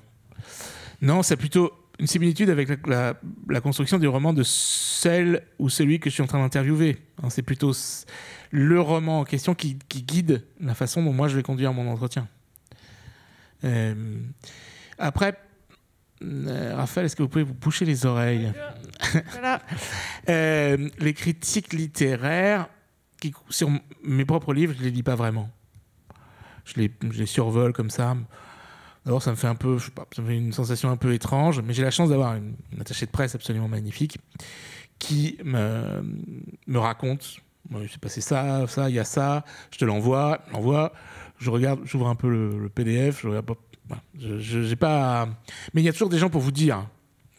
Non, c'est plutôt une similitude avec la, construction du roman de celle ou celui que je suis en train d'interviewer. Hein, c'est plutôt le roman en question qui, guide la façon dont moi je vais conduire mon entretien. Euh, après, euh, Raphaël, est-ce que vous pouvez vous boucher les oreilles euh, Les critiques littéraires, qui, sur mes propres livres, je ne les lis pas vraiment. Je les, je survole comme ça. D'abord, ça me fait un peu, ça fait une sensation un peu étrange, mais j'ai la chance d'avoir une, attachée de presse absolument magnifique qui me, me raconte il s'est passé ça, ça, il y a ça, je te l'envoie, l'envoie, je regarde, j'ouvre un peu le, le, PDF, je regarde, je, j'ai pas. Mais il y a toujours des gens pour vous dire.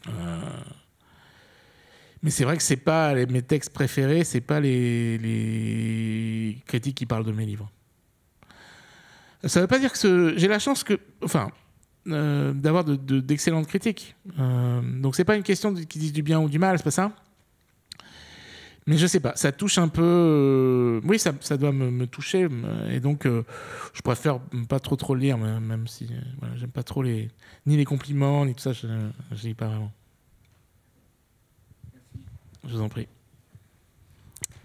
Euh, mais c'est vrai que c'est pas mes textes préférés, c'est pas les, critiques qui parlent de mes livres. Ça ne veut pas dire que j'ai la chance que, enfin, euh, d'avoir d'excellentes critiques. Euh, donc c'est pas une question qui disent du bien ou du mal, c'est pas ça. Mais je sais pas, ça touche un peu. Euh, oui, ça, doit me, toucher. Euh, et donc, euh, je préfère pas trop trop lire, même si voilà, j'aime pas trop les, ni les compliments, ni tout ça, je, ne lis pas vraiment. Je vous en prie.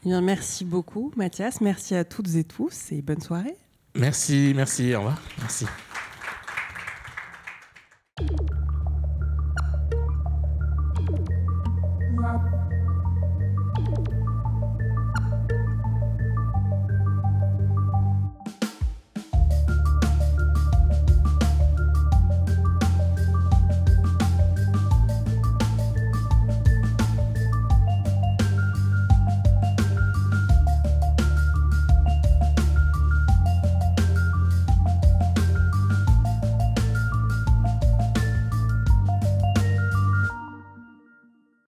Eh merci beaucoup, Mathias. Merci à toutes et tous et bonne soirée. Merci, merci, au revoir. Merci.